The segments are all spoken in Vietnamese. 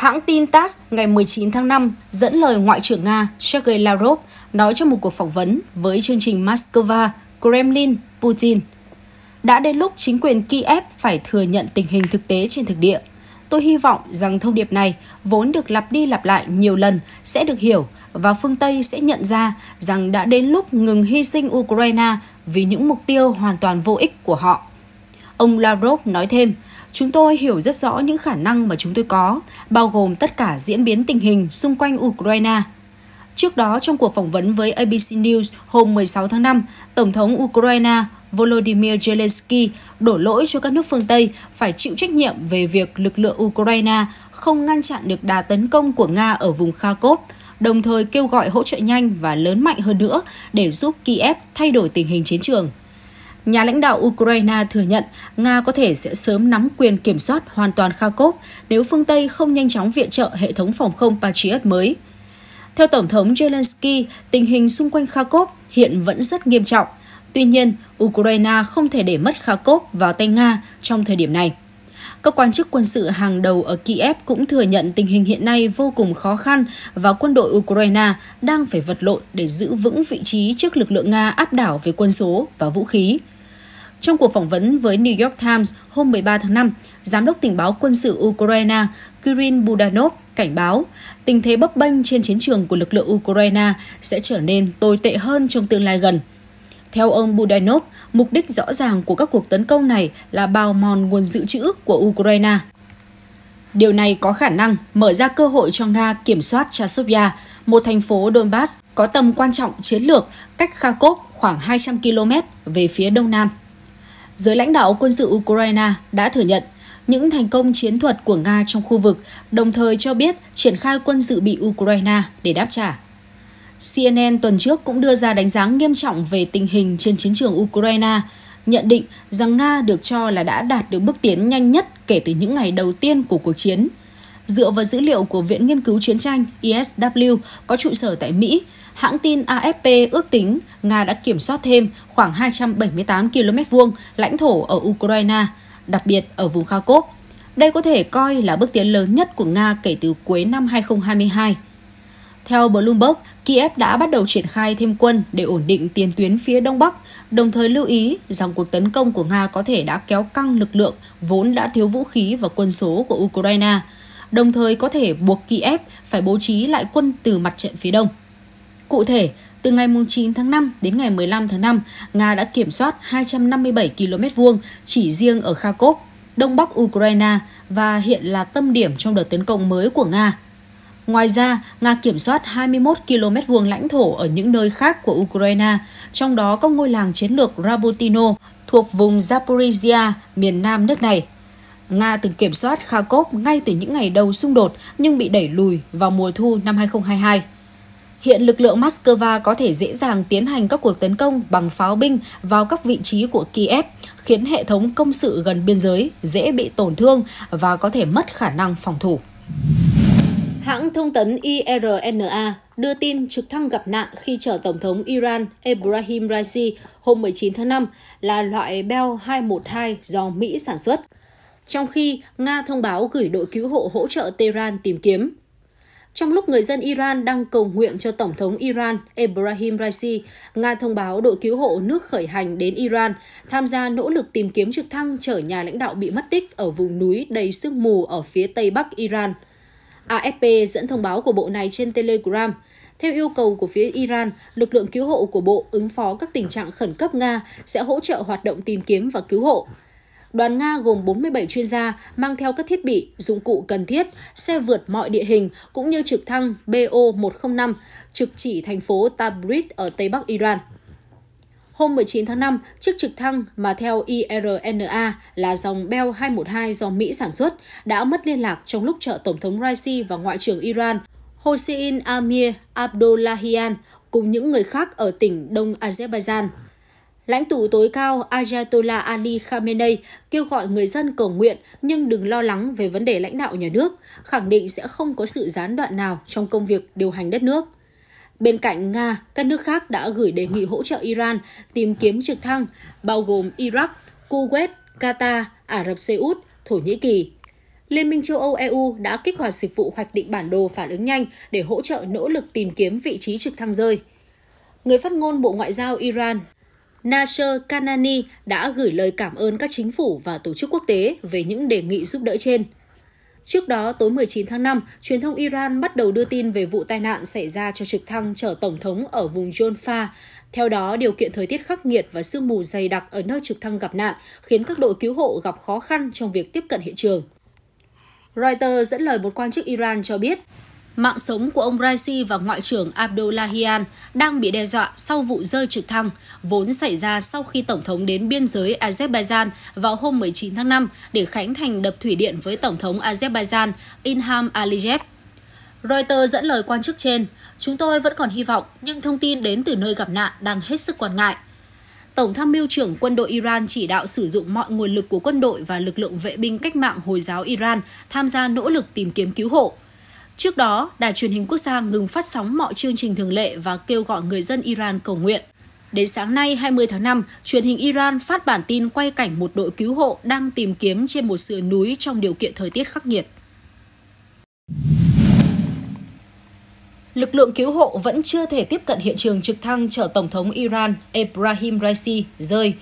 Hãng tin TASS ngày 19 tháng 5 dẫn lời Ngoại trưởng Nga Sergei Lavrov nói trong một cuộc phỏng vấn với chương trình Moscow, Kremlin, Putin. Đã đến lúc chính quyền Kiev phải thừa nhận tình hình thực tế trên thực địa. Tôi hy vọng rằng thông điệp này, vốn được lặp đi lặp lại nhiều lần, sẽ được hiểu và phương Tây sẽ nhận ra rằng đã đến lúc ngừng hy sinh Ukraine vì những mục tiêu hoàn toàn vô ích của họ. Ông Lavrov nói thêm, Chúng tôi hiểu rất rõ những khả năng mà chúng tôi có, bao gồm tất cả diễn biến tình hình xung quanh Ukraine. Trước đó, trong cuộc phỏng vấn với ABC News hôm 16 tháng 5, Tổng thống Ukraine Volodymyr Zelensky đổ lỗi cho các nước phương Tây phải chịu trách nhiệm về việc lực lượng Ukraine không ngăn chặn được đà tấn công của Nga ở vùng Kharkov, đồng thời kêu gọi hỗ trợ nhanh và lớn mạnh hơn nữa để giúp Kiev thay đổi tình hình chiến trường. Nhà lãnh đạo Ukraine thừa nhận Nga có thể sẽ sớm nắm quyền kiểm soát hoàn toàn Kharkov nếu phương Tây không nhanh chóng viện trợ hệ thống phòng không Patriot mới. Theo Tổng thống Zelensky, tình hình xung quanh Kharkov hiện vẫn rất nghiêm trọng. Tuy nhiên, Ukraine không thể để mất Kharkov vào tay Nga trong thời điểm này. Các quan chức quân sự hàng đầu ở Kiev cũng thừa nhận tình hình hiện nay vô cùng khó khăn và quân đội Ukraine đang phải vật lộn để giữ vững vị trí trước lực lượng Nga áp đảo về quân số và vũ khí. Trong cuộc phỏng vấn với New York Times hôm 13 tháng 5, Giám đốc tình báo quân sự Ukraine Kirin Budanov cảnh báo tình thế bấp bênh trên chiến trường của lực lượng Ukraine sẽ trở nên tồi tệ hơn trong tương lai gần. Theo ông Budanov, mục đích rõ ràng của các cuộc tấn công này là bào mòn nguồn dự trữ của Ukraine. Điều này có khả năng mở ra cơ hội cho Nga kiểm soát Chasovia, một thành phố Donbass có tầm quan trọng chiến lược cách Kharkov khoảng 200 km về phía đông nam. Giới lãnh đạo quân sự Ukraine đã thừa nhận những thành công chiến thuật của Nga trong khu vực, đồng thời cho biết triển khai quân dự bị Ukraine để đáp trả CNN tuần trước cũng đưa ra đánh giá nghiêm trọng về tình hình trên chiến trường Ukraine, nhận định rằng Nga được cho là đã đạt được bước tiến nhanh nhất kể từ những ngày đầu tiên của cuộc chiến. Dựa vào dữ liệu của Viện Nghiên cứu Chiến tranh ISW e có trụ sở tại Mỹ, hãng tin AFP ước tính Nga đã kiểm soát thêm khoảng 278 km vuông lãnh thổ ở Ukraine, đặc biệt ở vùng Kharkov. Đây có thể coi là bước tiến lớn nhất của Nga kể từ cuối năm 2022. Theo Bloomberg, Kiev đã bắt đầu triển khai thêm quân để ổn định tiền tuyến phía Đông Bắc, đồng thời lưu ý rằng cuộc tấn công của Nga có thể đã kéo căng lực lượng vốn đã thiếu vũ khí và quân số của Ukraine, đồng thời có thể buộc Kiev phải bố trí lại quân từ mặt trận phía Đông. Cụ thể, từ ngày 9 tháng 5 đến ngày 15 tháng 5, Nga đã kiểm soát 257 km vuông chỉ riêng ở Kharkov, đông bắc Ukraine và hiện là tâm điểm trong đợt tấn công mới của Nga Ngoài ra, Nga kiểm soát 21 km vuông lãnh thổ ở những nơi khác của Ukraine, trong đó có ngôi làng chiến lược Rabotino thuộc vùng Zaporizhia, miền nam nước này. Nga từng kiểm soát Kharkov ngay từ những ngày đầu xung đột nhưng bị đẩy lùi vào mùa thu năm 2022. Hiện lực lượng Moscow có thể dễ dàng tiến hành các cuộc tấn công bằng pháo binh vào các vị trí của Kiev, khiến hệ thống công sự gần biên giới dễ bị tổn thương và có thể mất khả năng phòng thủ. Hãng thông tấn IRNA đưa tin trực thăng gặp nạn khi chở Tổng thống Iran Ebrahim Raisi hôm 19 tháng 5 là loại Bell 212 do Mỹ sản xuất, trong khi Nga thông báo gửi đội cứu hộ hỗ trợ Tehran tìm kiếm. Trong lúc người dân Iran đang cầu nguyện cho Tổng thống Iran Ebrahim Raisi, Nga thông báo đội cứu hộ nước khởi hành đến Iran tham gia nỗ lực tìm kiếm trực thăng chở nhà lãnh đạo bị mất tích ở vùng núi đầy sương mù ở phía tây bắc Iran – AFP dẫn thông báo của bộ này trên Telegram. Theo yêu cầu của phía Iran, lực lượng cứu hộ của bộ ứng phó các tình trạng khẩn cấp Nga sẽ hỗ trợ hoạt động tìm kiếm và cứu hộ. Đoàn Nga gồm 47 chuyên gia mang theo các thiết bị, dụng cụ cần thiết, xe vượt mọi địa hình cũng như trực thăng BO-105 trực chỉ thành phố Tabriz ở Tây Bắc Iran. Hôm 19 tháng 5, chiếc trực thăng mà theo IRNA là dòng Bell 212 do Mỹ sản xuất đã mất liên lạc trong lúc chợ Tổng thống Raisi và Ngoại trưởng Iran Hossein Amir Abdullahian cùng những người khác ở tỉnh Đông Azerbaijan. Lãnh tụ tối cao Ayatollah Ali Khamenei kêu gọi người dân cầu nguyện nhưng đừng lo lắng về vấn đề lãnh đạo nhà nước, khẳng định sẽ không có sự gián đoạn nào trong công việc điều hành đất nước. Bên cạnh Nga, các nước khác đã gửi đề nghị hỗ trợ Iran tìm kiếm trực thăng, bao gồm Iraq, Kuwait, Qatar, Ả Rập Xê Út, Thổ Nhĩ Kỳ. Liên minh châu Âu EU đã kích hoạt dịch vụ hoạch định bản đồ phản ứng nhanh để hỗ trợ nỗ lực tìm kiếm vị trí trực thăng rơi. Người phát ngôn Bộ Ngoại giao Iran Nasser Kanani đã gửi lời cảm ơn các chính phủ và tổ chức quốc tế về những đề nghị giúp đỡ trên. Trước đó, tối 19 tháng 5, truyền thông Iran bắt đầu đưa tin về vụ tai nạn xảy ra cho trực thăng chở Tổng thống ở vùng Jonfa. Theo đó, điều kiện thời tiết khắc nghiệt và sương mù dày đặc ở nơi trực thăng gặp nạn khiến các đội cứu hộ gặp khó khăn trong việc tiếp cận hiện trường. Reuters dẫn lời một quan chức Iran cho biết, Mạng sống của ông Raisi và Ngoại trưởng Abdullahian đang bị đe dọa sau vụ rơi trực thăng vốn xảy ra sau khi Tổng thống đến biên giới Azerbaijan vào hôm 19 tháng 5 để khánh thành đập thủy điện với Tổng thống Azerbaijan Inham Aliyev. Reuters dẫn lời quan chức trên, chúng tôi vẫn còn hy vọng nhưng thông tin đến từ nơi gặp nạn đang hết sức quan ngại. Tổng tham mưu trưởng quân đội Iran chỉ đạo sử dụng mọi nguồn lực của quân đội và lực lượng vệ binh cách mạng Hồi giáo Iran tham gia nỗ lực tìm kiếm cứu hộ – Trước đó, đài truyền hình quốc gia ngừng phát sóng mọi chương trình thường lệ và kêu gọi người dân Iran cầu nguyện. Đến sáng nay 20 tháng 5, truyền hình Iran phát bản tin quay cảnh một đội cứu hộ đang tìm kiếm trên một sườn núi trong điều kiện thời tiết khắc nghiệt. Lực lượng cứu hộ vẫn chưa thể tiếp cận hiện trường trực thăng chở Tổng thống Iran Ebrahim Raisi rơi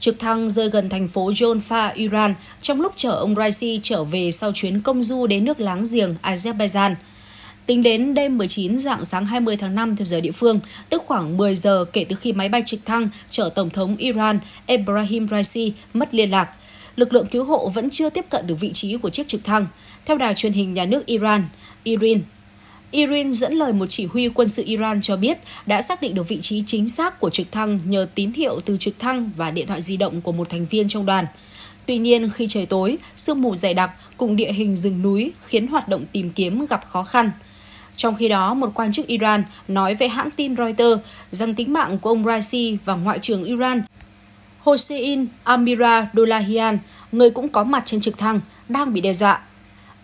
Trực thăng rơi gần thành phố Jonfa, Iran, trong lúc chở ông Raisi trở về sau chuyến công du đến nước láng giềng Azerbaijan. Tính đến đêm 19 dạng sáng 20 tháng 5 theo giờ địa phương, tức khoảng 10 giờ kể từ khi máy bay trực thăng chở Tổng thống Iran Ebrahim Raisi mất liên lạc, lực lượng cứu hộ vẫn chưa tiếp cận được vị trí của chiếc trực thăng. Theo đài truyền hình nhà nước Iran, Irin Irin dẫn lời một chỉ huy quân sự Iran cho biết đã xác định được vị trí chính xác của trực thăng nhờ tín hiệu từ trực thăng và điện thoại di động của một thành viên trong đoàn. Tuy nhiên, khi trời tối, sương mù dày đặc cùng địa hình rừng núi khiến hoạt động tìm kiếm gặp khó khăn. Trong khi đó, một quan chức Iran nói với hãng tin Reuters rằng tính mạng của ông Raisi và Ngoại trưởng Iran Hossein Amira Dolahian, người cũng có mặt trên trực thăng, đang bị đe dọa.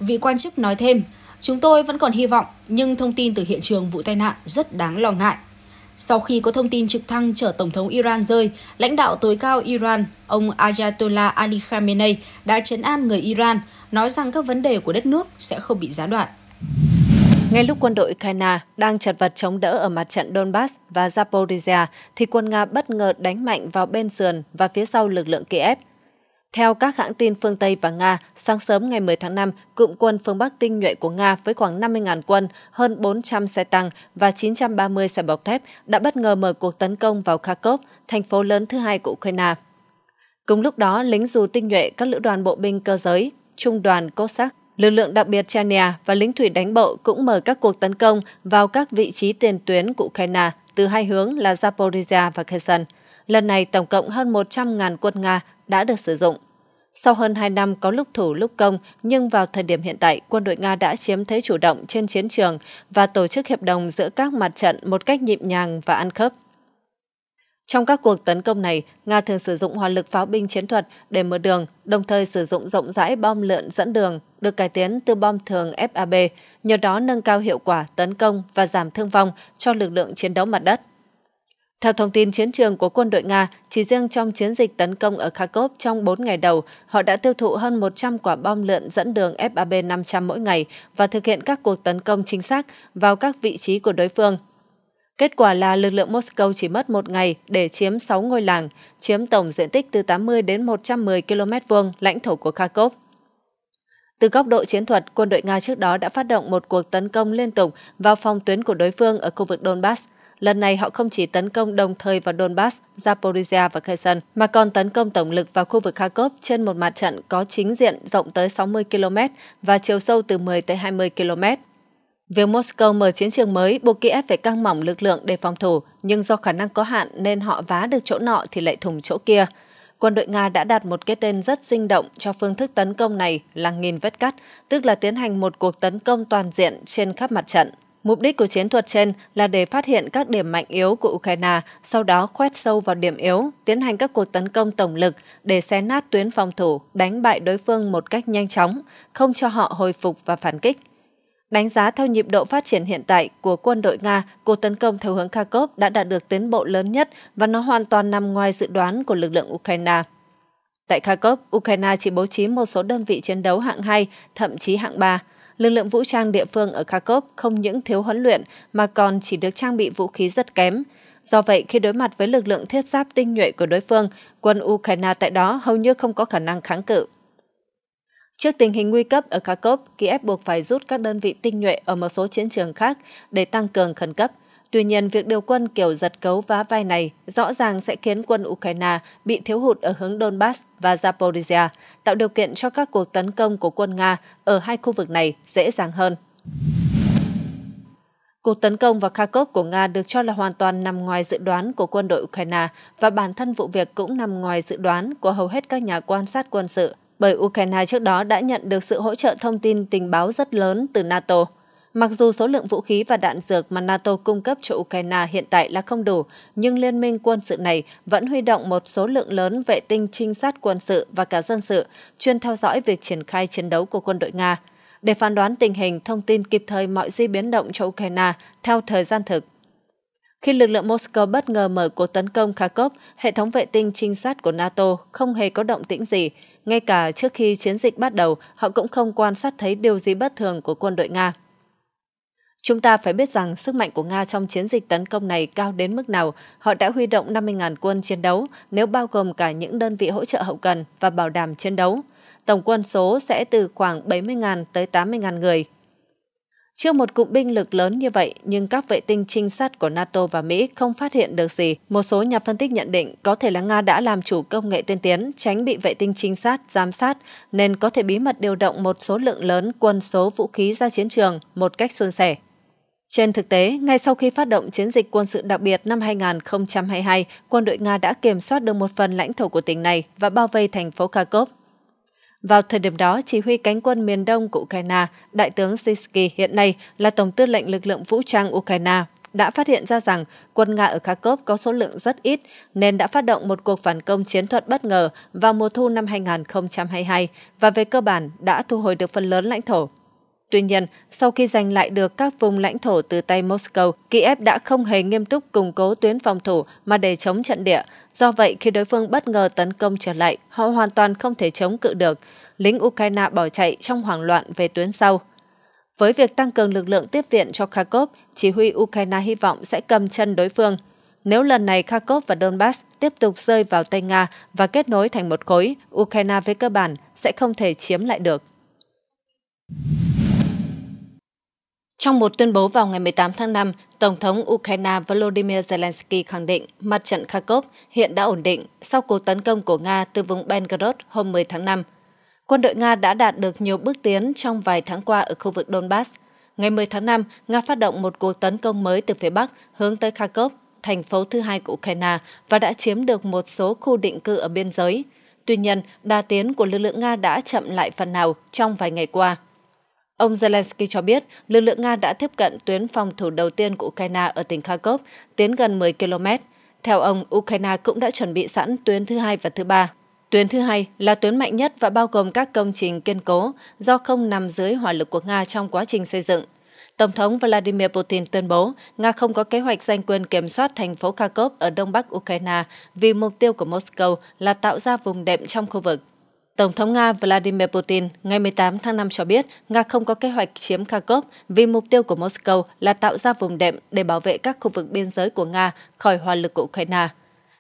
Vị quan chức nói thêm, Chúng tôi vẫn còn hy vọng, nhưng thông tin từ hiện trường vụ tai nạn rất đáng lo ngại. Sau khi có thông tin trực thăng chở Tổng thống Iran rơi, lãnh đạo tối cao Iran, ông Ayatollah Ali Khamenei đã chấn an người Iran, nói rằng các vấn đề của đất nước sẽ không bị gián đoạn. Ngay lúc quân đội Ukraine đang chật vật chống đỡ ở mặt trận Donbass và Zaporizhia, thì quân Nga bất ngờ đánh mạnh vào bên sườn và phía sau lực lượng Kiev, theo các hãng tin phương Tây và Nga, sáng sớm ngày 10 tháng 5, cụm quân phương Bắc tinh nhuệ của Nga với khoảng 50.000 quân, hơn 400 xe tăng và 930 xe bọc thép đã bất ngờ mở cuộc tấn công vào Kharkov, thành phố lớn thứ hai của Ukraine. Cùng lúc đó, lính dù tinh nhuệ các lữ đoàn bộ binh cơ giới, trung đoàn Cossack, lực lượng đặc biệt Chania và lính thủy đánh bộ cũng mở các cuộc tấn công vào các vị trí tiền tuyến của Ukraine từ hai hướng là Zaporizhia và Kherson. Lần này, tổng cộng hơn 100.000 quân Nga đã được sử dụng. Sau hơn 2 năm có lúc thủ lúc công, nhưng vào thời điểm hiện tại, quân đội Nga đã chiếm thế chủ động trên chiến trường và tổ chức hiệp đồng giữa các mặt trận một cách nhịp nhàng và ăn khớp. Trong các cuộc tấn công này, Nga thường sử dụng hỏa lực pháo binh chiến thuật để mở đường, đồng thời sử dụng rộng rãi bom lượn dẫn đường, được cải tiến từ bom thường FAB, nhờ đó nâng cao hiệu quả tấn công và giảm thương vong cho lực lượng chiến đấu mặt đất. Theo thông tin chiến trường của quân đội Nga, chỉ riêng trong chiến dịch tấn công ở Kharkov trong 4 ngày đầu, họ đã tiêu thụ hơn 100 quả bom lượn dẫn đường FAB-500 mỗi ngày và thực hiện các cuộc tấn công chính xác vào các vị trí của đối phương. Kết quả là lực lượng Moscow chỉ mất một ngày để chiếm 6 ngôi làng, chiếm tổng diện tích từ 80 đến 110 km vuông lãnh thổ của Kharkov. Từ góc độ chiến thuật, quân đội Nga trước đó đã phát động một cuộc tấn công liên tục vào phòng tuyến của đối phương ở khu vực Donbass – lần này họ không chỉ tấn công đồng thời vào Donbass, Zaporizhia và Kherson, mà còn tấn công tổng lực vào khu vực Kharkov trên một mặt trận có chính diện rộng tới 60 km và chiều sâu từ 10 tới 20 km. Việc Moscow mở chiến trường mới buộc Kiev phải căng mỏng lực lượng để phòng thủ, nhưng do khả năng có hạn nên họ vá được chỗ nọ thì lại thủng chỗ kia. Quân đội Nga đã đặt một cái tên rất sinh động cho phương thức tấn công này là nghìn vết cắt, tức là tiến hành một cuộc tấn công toàn diện trên khắp mặt trận. Mục đích của chiến thuật trên là để phát hiện các điểm mạnh yếu của Ukraine, sau đó khoét sâu vào điểm yếu, tiến hành các cuộc tấn công tổng lực để xé nát tuyến phòng thủ, đánh bại đối phương một cách nhanh chóng, không cho họ hồi phục và phản kích. Đánh giá theo nhịp độ phát triển hiện tại của quân đội Nga, cuộc tấn công theo hướng Kharkov đã đạt được tiến bộ lớn nhất và nó hoàn toàn nằm ngoài dự đoán của lực lượng Ukraine. Tại Kharkov, Ukraine chỉ bố trí một số đơn vị chiến đấu hạng 2, thậm chí hạng 3 lực lượng vũ trang địa phương ở Kharkov không những thiếu huấn luyện mà còn chỉ được trang bị vũ khí rất kém. Do vậy, khi đối mặt với lực lượng thiết giáp tinh nhuệ của đối phương, quân Ukraine tại đó hầu như không có khả năng kháng cự. Trước tình hình nguy cấp ở Kharkov, Kiev buộc phải rút các đơn vị tinh nhuệ ở một số chiến trường khác để tăng cường khẩn cấp – Tuy nhiên, việc điều quân kiểu giật cấu vá vai này rõ ràng sẽ khiến quân Ukraine bị thiếu hụt ở hướng Donbass và Zaporizhia, tạo điều kiện cho các cuộc tấn công của quân Nga ở hai khu vực này dễ dàng hơn. Cuộc tấn công vào Kharkov của Nga được cho là hoàn toàn nằm ngoài dự đoán của quân đội Ukraine và bản thân vụ việc cũng nằm ngoài dự đoán của hầu hết các nhà quan sát quân sự, bởi Ukraine trước đó đã nhận được sự hỗ trợ thông tin tình báo rất lớn từ NATO. Mặc dù số lượng vũ khí và đạn dược mà NATO cung cấp cho Ukraine hiện tại là không đủ, nhưng liên minh quân sự này vẫn huy động một số lượng lớn vệ tinh trinh sát quân sự và cả dân sự, chuyên theo dõi việc triển khai chiến đấu của quân đội Nga. Để phán đoán tình hình, thông tin kịp thời mọi di biến động cho Ukraine theo thời gian thực. Khi lực lượng Moscow bất ngờ mở cuộc tấn công Kharkov, hệ thống vệ tinh trinh sát của NATO không hề có động tĩnh gì. Ngay cả trước khi chiến dịch bắt đầu, họ cũng không quan sát thấy điều gì bất thường của quân đội Nga. Chúng ta phải biết rằng sức mạnh của Nga trong chiến dịch tấn công này cao đến mức nào. Họ đã huy động 50.000 quân chiến đấu, nếu bao gồm cả những đơn vị hỗ trợ hậu cần và bảo đảm chiến đấu. Tổng quân số sẽ từ khoảng 70.000 tới 80.000 người. trước một cụm binh lực lớn như vậy, nhưng các vệ tinh trinh sát của NATO và Mỹ không phát hiện được gì. Một số nhà phân tích nhận định có thể là Nga đã làm chủ công nghệ tiên tiến, tránh bị vệ tinh trinh sát, giám sát, nên có thể bí mật điều động một số lượng lớn quân số vũ khí ra chiến trường một cách suôn sẻ. Trên thực tế, ngay sau khi phát động chiến dịch quân sự đặc biệt năm 2022, quân đội Nga đã kiểm soát được một phần lãnh thổ của tỉnh này và bao vây thành phố Kharkov. Vào thời điểm đó, chỉ huy cánh quân miền đông của Ukraine, Đại tướng Sisky hiện nay là Tổng tư lệnh lực lượng vũ trang Ukraine, đã phát hiện ra rằng quân Nga ở Kharkov có số lượng rất ít nên đã phát động một cuộc phản công chiến thuật bất ngờ vào mùa thu năm 2022 và về cơ bản đã thu hồi được phần lớn lãnh thổ. Tuy nhiên, sau khi giành lại được các vùng lãnh thổ từ tay Moscow, Kiev đã không hề nghiêm túc củng cố tuyến phòng thủ mà để chống trận địa. Do vậy, khi đối phương bất ngờ tấn công trở lại, họ hoàn toàn không thể chống cự được. Lính Ukraine bỏ chạy trong hoảng loạn về tuyến sau. Với việc tăng cường lực lượng tiếp viện cho Kharkov, chỉ huy Ukraine hy vọng sẽ cầm chân đối phương. Nếu lần này Kharkov và Donbass tiếp tục rơi vào tay Nga và kết nối thành một khối, Ukraine về cơ bản sẽ không thể chiếm lại được. Trong một tuyên bố vào ngày 18 tháng 5, Tổng thống Ukraine Volodymyr Zelensky khẳng định mặt trận Kharkov hiện đã ổn định sau cuộc tấn công của Nga từ vùng Belgorod hôm 10 tháng 5. Quân đội Nga đã đạt được nhiều bước tiến trong vài tháng qua ở khu vực Donbass. Ngày 10 tháng 5, Nga phát động một cuộc tấn công mới từ phía Bắc hướng tới Kharkov, thành phố thứ hai của Ukraine, và đã chiếm được một số khu định cư ở biên giới. Tuy nhiên, đa tiến của lực lượng Nga đã chậm lại phần nào trong vài ngày qua. Ông Zelensky cho biết lực lượng Nga đã tiếp cận tuyến phòng thủ đầu tiên của Ukraine ở tỉnh Kharkov, tiến gần 10 km. Theo ông, Ukraine cũng đã chuẩn bị sẵn tuyến thứ hai và thứ ba. Tuyến thứ hai là tuyến mạnh nhất và bao gồm các công trình kiên cố do không nằm dưới hỏa lực của Nga trong quá trình xây dựng. Tổng thống Vladimir Putin tuyên bố Nga không có kế hoạch giành quyền kiểm soát thành phố Kharkov ở đông bắc Ukraine vì mục tiêu của Moscow là tạo ra vùng đệm trong khu vực. Tổng thống Nga Vladimir Putin ngày 18 tháng 5 cho biết Nga không có kế hoạch chiếm Kharkov vì mục tiêu của Moscow là tạo ra vùng đệm để bảo vệ các khu vực biên giới của Nga khỏi hỏa lực của Ukraine.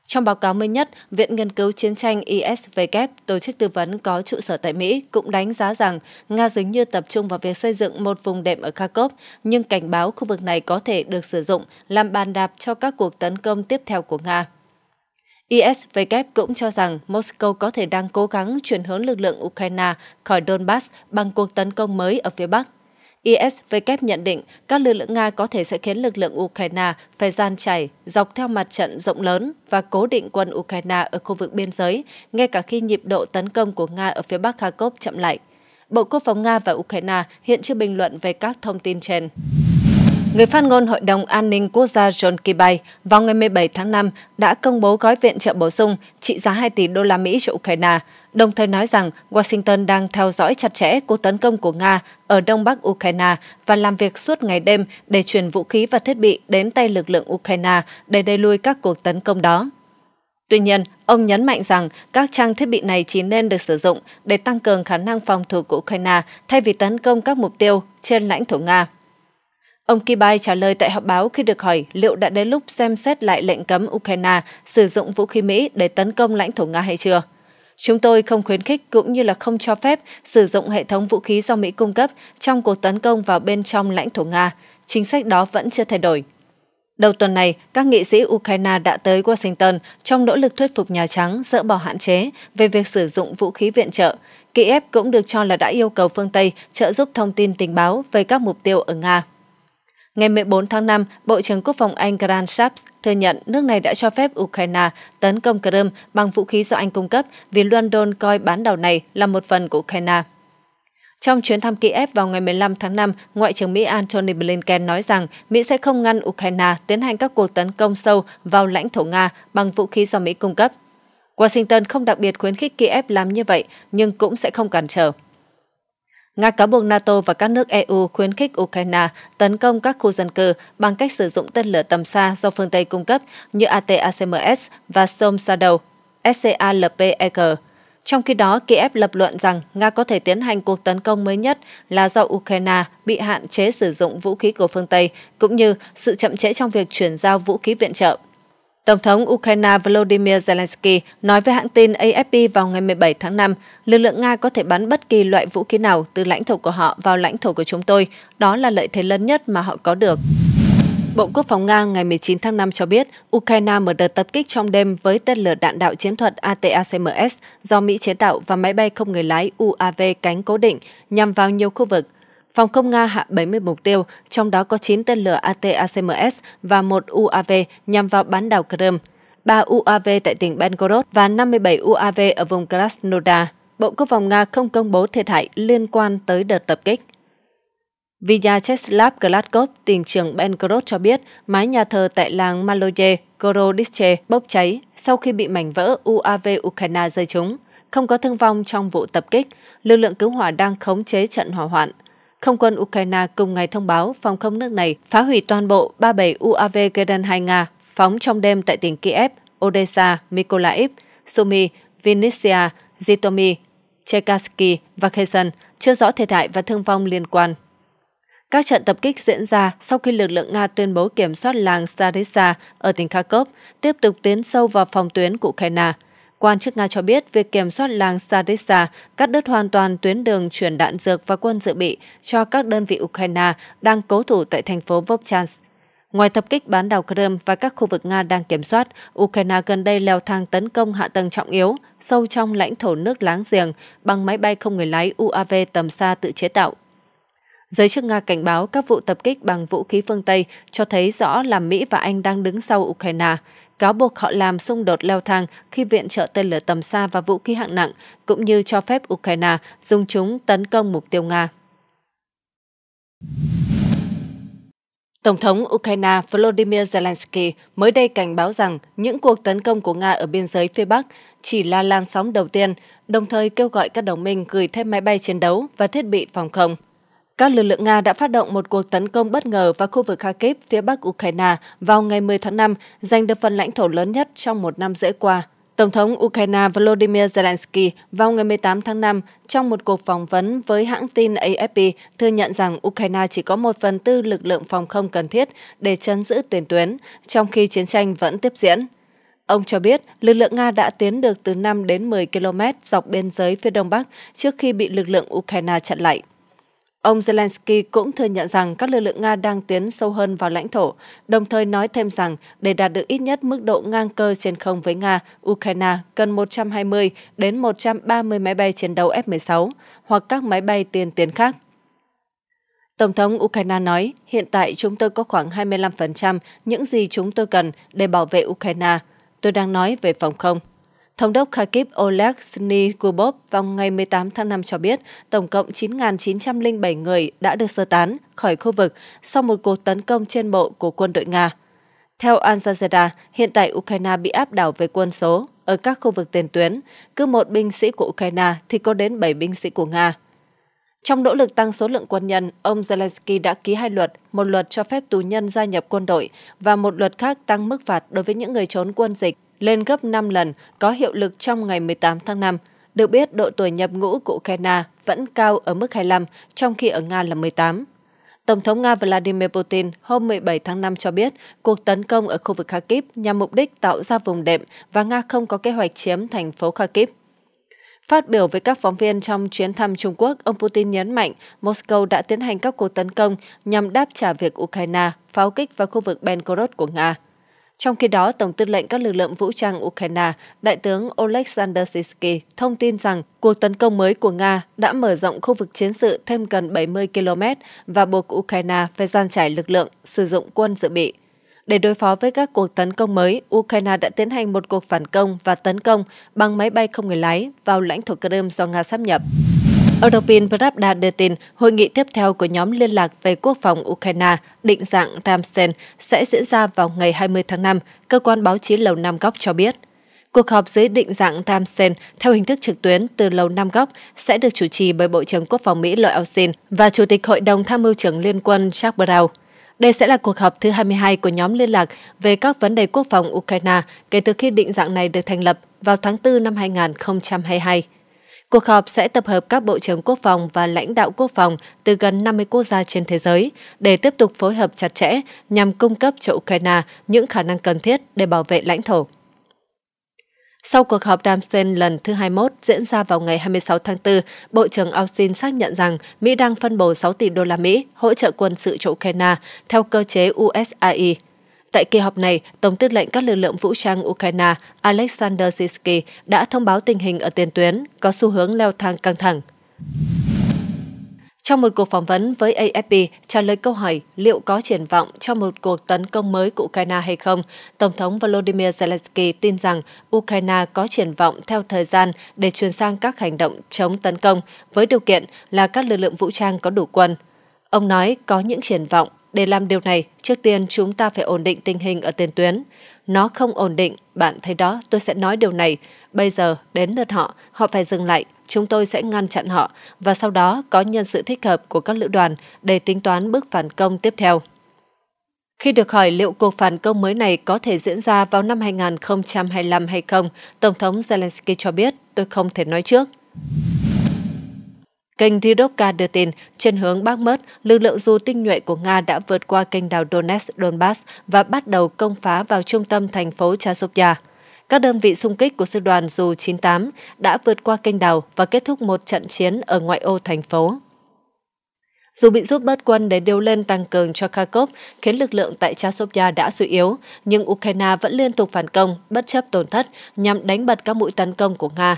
Trong báo cáo mới nhất, Viện Nghiên cứu Chiến tranh ISW, tổ chức tư vấn có trụ sở tại Mỹ, cũng đánh giá rằng Nga dường như tập trung vào việc xây dựng một vùng đệm ở Kharkov, nhưng cảnh báo khu vực này có thể được sử dụng làm bàn đạp cho các cuộc tấn công tiếp theo của Nga. ISW cũng cho rằng Moscow có thể đang cố gắng chuyển hướng lực lượng Ukraine khỏi Donbass bằng cuộc tấn công mới ở phía Bắc. ISW nhận định các lực lượng Nga có thể sẽ khiến lực lượng Ukraine phải gian chảy dọc theo mặt trận rộng lớn và cố định quân Ukraine ở khu vực biên giới, ngay cả khi nhịp độ tấn công của Nga ở phía Bắc Kharkov chậm lại. Bộ Quốc phòng Nga và Ukraine hiện chưa bình luận về các thông tin trên. Người phát ngôn Hội đồng An ninh Quốc gia John Kirby vào ngày 17 tháng 5 đã công bố gói viện trợ bổ sung trị giá 2 tỷ đô la Mỹ cho Ukraine, đồng thời nói rằng Washington đang theo dõi chặt chẽ cuộc tấn công của Nga ở đông bắc Ukraine và làm việc suốt ngày đêm để chuyển vũ khí và thiết bị đến tay lực lượng Ukraine để đẩy lùi các cuộc tấn công đó. Tuy nhiên, ông nhấn mạnh rằng các trang thiết bị này chỉ nên được sử dụng để tăng cường khả năng phòng thủ của Ukraine thay vì tấn công các mục tiêu trên lãnh thổ Nga. Ông Kibai trả lời tại họp báo khi được hỏi liệu đã đến lúc xem xét lại lệnh cấm Ukraine sử dụng vũ khí Mỹ để tấn công lãnh thổ Nga hay chưa. Chúng tôi không khuyến khích cũng như là không cho phép sử dụng hệ thống vũ khí do Mỹ cung cấp trong cuộc tấn công vào bên trong lãnh thổ Nga. Chính sách đó vẫn chưa thay đổi. Đầu tuần này, các nghị sĩ Ukraine đã tới Washington trong nỗ lực thuyết phục Nhà Trắng dỡ bỏ hạn chế về việc sử dụng vũ khí viện trợ. Kiev cũng được cho là đã yêu cầu phương Tây trợ giúp thông tin tình báo về các mục tiêu ở Nga. Ngày 14 tháng 5, Bộ trưởng Quốc phòng Anh Grant Shapps thừa nhận nước này đã cho phép Ukraine tấn công Crimea bằng vũ khí do Anh cung cấp vì London coi bán đảo này là một phần của Ukraine. Trong chuyến thăm Kiev vào ngày 15 tháng 5, Ngoại trưởng Mỹ Antony Blinken nói rằng Mỹ sẽ không ngăn Ukraine tiến hành các cuộc tấn công sâu vào lãnh thổ Nga bằng vũ khí do Mỹ cung cấp. Washington không đặc biệt khuyến khích Kiev làm như vậy, nhưng cũng sẽ không cản trở. Nga cáo buộc NATO và các nước EU khuyến khích Ukraine tấn công các khu dân cư bằng cách sử dụng tên lửa tầm xa do phương Tây cung cấp như ATACMS và Storm Shadow, SCALPEG. Trong khi đó, Kiev lập luận rằng Nga có thể tiến hành cuộc tấn công mới nhất là do Ukraine bị hạn chế sử dụng vũ khí của phương Tây, cũng như sự chậm trễ trong việc chuyển giao vũ khí viện trợ. Tổng thống Ukraine Volodymyr Zelensky nói với hãng tin AFP vào ngày 17 tháng 5, lực lượng Nga có thể bắn bất kỳ loại vũ khí nào từ lãnh thổ của họ vào lãnh thổ của chúng tôi. Đó là lợi thế lớn nhất mà họ có được. Bộ Quốc phòng Nga ngày 19 tháng 5 cho biết, Ukraine mở đợt tập kích trong đêm với tên lửa đạn đạo chiến thuật ATACMS do Mỹ chế tạo và máy bay không người lái UAV cánh cố định nhằm vào nhiều khu vực Phòng không Nga hạ 70 mục tiêu, trong đó có 9 tên lửa AT-ACMS và một UAV nhằm vào bán đảo Crimea, 3 UAV tại tỉnh Belgorod và 57 UAV ở vùng Krasnodar. Bộ Quốc phòng Nga không công bố thiệt hại liên quan tới đợt tập kích. Vyacheslav Gladkov, tỉnh trưởng Belgorod cho biết mái nhà thờ tại làng Maloye, Gorodistche bốc cháy sau khi bị mảnh vỡ UAV Ukraine rơi trúng. Không có thương vong trong vụ tập kích, lực lượng cứu hỏa đang khống chế trận hỏa hoạn không quân Ukraine cùng ngày thông báo phòng không nước này phá hủy toàn bộ 37 UAV Gedan-2 Nga phóng trong đêm tại tỉnh Kiev, Odessa, Mykolaiv, Sumy, Vinnytsia, Zhytomyr, Cherkasky và Kherson, chưa rõ thiệt hại và thương vong liên quan. Các trận tập kích diễn ra sau khi lực lượng Nga tuyên bố kiểm soát làng Starisa ở tỉnh Kharkov, tiếp tục tiến sâu vào phòng tuyến của Ukraine. Quan chức Nga cho biết việc kiểm soát làng Sadissa cắt đứt hoàn toàn tuyến đường chuyển đạn dược và quân dự bị cho các đơn vị Ukraine đang cố thủ tại thành phố Vovchansk. Ngoài tập kích bán đảo Crimea và các khu vực Nga đang kiểm soát, Ukraine gần đây leo thang tấn công hạ tầng trọng yếu sâu trong lãnh thổ nước láng giềng bằng máy bay không người lái UAV tầm xa tự chế tạo. Giới chức Nga cảnh báo các vụ tập kích bằng vũ khí phương Tây cho thấy rõ là Mỹ và Anh đang đứng sau Ukraine cáo buộc họ làm xung đột leo thang khi viện trợ tên lửa tầm xa và vũ khí hạng nặng, cũng như cho phép Ukraine dùng chúng tấn công mục tiêu Nga. Tổng thống Ukraine Volodymyr Zelensky mới đây cảnh báo rằng những cuộc tấn công của Nga ở biên giới phía Bắc chỉ là làn sóng đầu tiên, đồng thời kêu gọi các đồng minh gửi thêm máy bay chiến đấu và thiết bị phòng không. Các lực lượng Nga đã phát động một cuộc tấn công bất ngờ vào khu vực Kharkiv phía bắc Ukraine vào ngày 10 tháng 5, giành được phần lãnh thổ lớn nhất trong một năm rưỡi qua. Tổng thống Ukraine Volodymyr Zelensky vào ngày 18 tháng 5 trong một cuộc phỏng vấn với hãng tin AFP thừa nhận rằng Ukraine chỉ có một phần tư lực lượng phòng không cần thiết để chấn giữ tiền tuyến, trong khi chiến tranh vẫn tiếp diễn. Ông cho biết lực lượng Nga đã tiến được từ 5 đến 10 km dọc biên giới phía đông bắc trước khi bị lực lượng Ukraine chặn lại. Ông Zelensky cũng thừa nhận rằng các lực lượng Nga đang tiến sâu hơn vào lãnh thổ, đồng thời nói thêm rằng để đạt được ít nhất mức độ ngang cơ trên không với Nga, Ukraine cần 120 đến 130 máy bay chiến đấu F-16 hoặc các máy bay tiên tiến khác. Tổng thống Ukraine nói, hiện tại chúng tôi có khoảng 25% những gì chúng tôi cần để bảo vệ Ukraine. Tôi đang nói về phòng không. Thống đốc Kharkiv Oleg Snikubov vào ngày 18 tháng 5 cho biết tổng cộng 9.907 người đã được sơ tán khỏi khu vực sau một cuộc tấn công trên bộ của quân đội Nga. Theo Al Jazeera, hiện tại Ukraine bị áp đảo về quân số ở các khu vực tiền tuyến. Cứ một binh sĩ của Ukraine thì có đến 7 binh sĩ của Nga. Trong nỗ lực tăng số lượng quân nhân, ông Zelensky đã ký hai luật, một luật cho phép tù nhân gia nhập quân đội và một luật khác tăng mức phạt đối với những người trốn quân dịch lên gấp 5 lần, có hiệu lực trong ngày 18 tháng 5. Được biết, độ tuổi nhập ngũ của Ukraine vẫn cao ở mức 25, trong khi ở Nga là 18. Tổng thống Nga Vladimir Putin hôm 17 tháng 5 cho biết cuộc tấn công ở khu vực Kharkiv nhằm mục đích tạo ra vùng đệm và Nga không có kế hoạch chiếm thành phố Kharkiv. Phát biểu với các phóng viên trong chuyến thăm Trung Quốc, ông Putin nhấn mạnh Moscow đã tiến hành các cuộc tấn công nhằm đáp trả việc Ukraine pháo kích vào khu vực Belgorod của Nga. Trong khi đó, Tổng tư lệnh các lực lượng vũ trang Ukraine, Đại tướng Oleksandr Sisky thông tin rằng cuộc tấn công mới của Nga đã mở rộng khu vực chiến sự thêm gần 70 km và buộc Ukraine phải gian trải lực lượng, sử dụng quân dự bị. Để đối phó với các cuộc tấn công mới, Ukraine đã tiến hành một cuộc phản công và tấn công bằng máy bay không người lái vào lãnh thổ Crimea do Nga sắp nhập. Europin Pravda đưa tin, hội nghị tiếp theo của nhóm liên lạc về quốc phòng Ukraine định dạng Ramsen sẽ diễn ra vào ngày 20 tháng 5, cơ quan báo chí Lầu Năm Góc cho biết. Cuộc họp dưới định dạng Ramsen theo hình thức trực tuyến từ Lầu Năm Góc sẽ được chủ trì bởi Bộ trưởng Quốc phòng Mỹ Lloyd Austin và Chủ tịch Hội đồng Tham mưu trưởng Liên quân Chuck Brown. Đây sẽ là cuộc họp thứ 22 của nhóm liên lạc về các vấn đề quốc phòng Ukraine kể từ khi định dạng này được thành lập vào tháng 4 năm 2022. Cuộc họp sẽ tập hợp các bộ trưởng quốc phòng và lãnh đạo quốc phòng từ gần 50 quốc gia trên thế giới để tiếp tục phối hợp chặt chẽ nhằm cung cấp cho Ukraine những khả năng cần thiết để bảo vệ lãnh thổ. Sau cuộc họp Ramsen lần thứ 21 diễn ra vào ngày 26 tháng 4, Bộ trưởng Austin xác nhận rằng Mỹ đang phân bổ 6 tỷ đô la Mỹ hỗ trợ quân sự cho Ukraine theo cơ chế USAI. E. Tại kỳ họp này, Tổng tư lệnh các lực lượng vũ trang Ukraine Alexander Sisky đã thông báo tình hình ở tiền tuyến có xu hướng leo thang căng thẳng. Trong một cuộc phỏng vấn với AFP trả lời câu hỏi liệu có triển vọng cho một cuộc tấn công mới của Ukraine hay không, Tổng thống Volodymyr Zelensky tin rằng Ukraine có triển vọng theo thời gian để chuyển sang các hành động chống tấn công, với điều kiện là các lực lượng vũ trang có đủ quân. Ông nói có những triển vọng để làm điều này, trước tiên chúng ta phải ổn định tình hình ở tiền tuyến. Nó không ổn định, bạn thấy đó, tôi sẽ nói điều này. Bây giờ, đến lượt họ, họ phải dừng lại, chúng tôi sẽ ngăn chặn họ và sau đó có nhân sự thích hợp của các lữ đoàn để tính toán bước phản công tiếp theo. Khi được hỏi liệu cuộc phản công mới này có thể diễn ra vào năm 2025 hay không, Tổng thống Zelensky cho biết tôi không thể nói trước. Kênh Dirovka đưa tin, trên hướng Bắc Mớt, lực lượng du tinh nhuệ của Nga đã vượt qua kênh đảo Donetsk Donbass và bắt đầu công phá vào trung tâm thành phố Chasovya. Các đơn vị xung kích của sư đoàn dù 98 đã vượt qua kênh đảo và kết thúc một trận chiến ở ngoại ô thành phố. Dù bị rút bớt quân để điều lên tăng cường cho Kharkov, khiến lực lượng tại Chasovya đã suy yếu, nhưng Ukraine vẫn liên tục phản công, bất chấp tổn thất, nhằm đánh bật các mũi tấn công của Nga.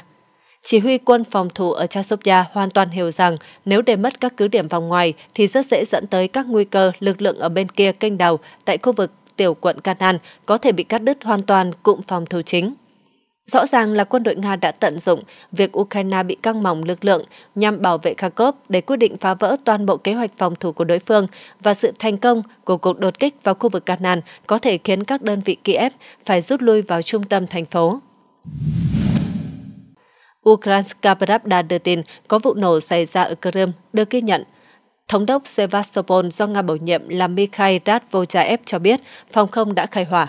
Chỉ huy quân phòng thủ ở Chasovya hoàn toàn hiểu rằng nếu để mất các cứ điểm vòng ngoài thì rất dễ dẫn tới các nguy cơ lực lượng ở bên kia kênh đầu tại khu vực tiểu quận Kanan có thể bị cắt đứt hoàn toàn cụm phòng thủ chính. Rõ ràng là quân đội Nga đã tận dụng việc Ukraine bị căng mỏng lực lượng nhằm bảo vệ Kharkov để quyết định phá vỡ toàn bộ kế hoạch phòng thủ của đối phương và sự thành công của cuộc đột kích vào khu vực Canaan có thể khiến các đơn vị Kiev phải rút lui vào trung tâm thành phố. Ukrainska Pravda đưa tin có vụ nổ xảy ra ở Crimea được ghi nhận. Thống đốc Sevastopol do Nga bổ nhiệm là Mikhail Radvojaev cho biết phòng không đã khai hỏa.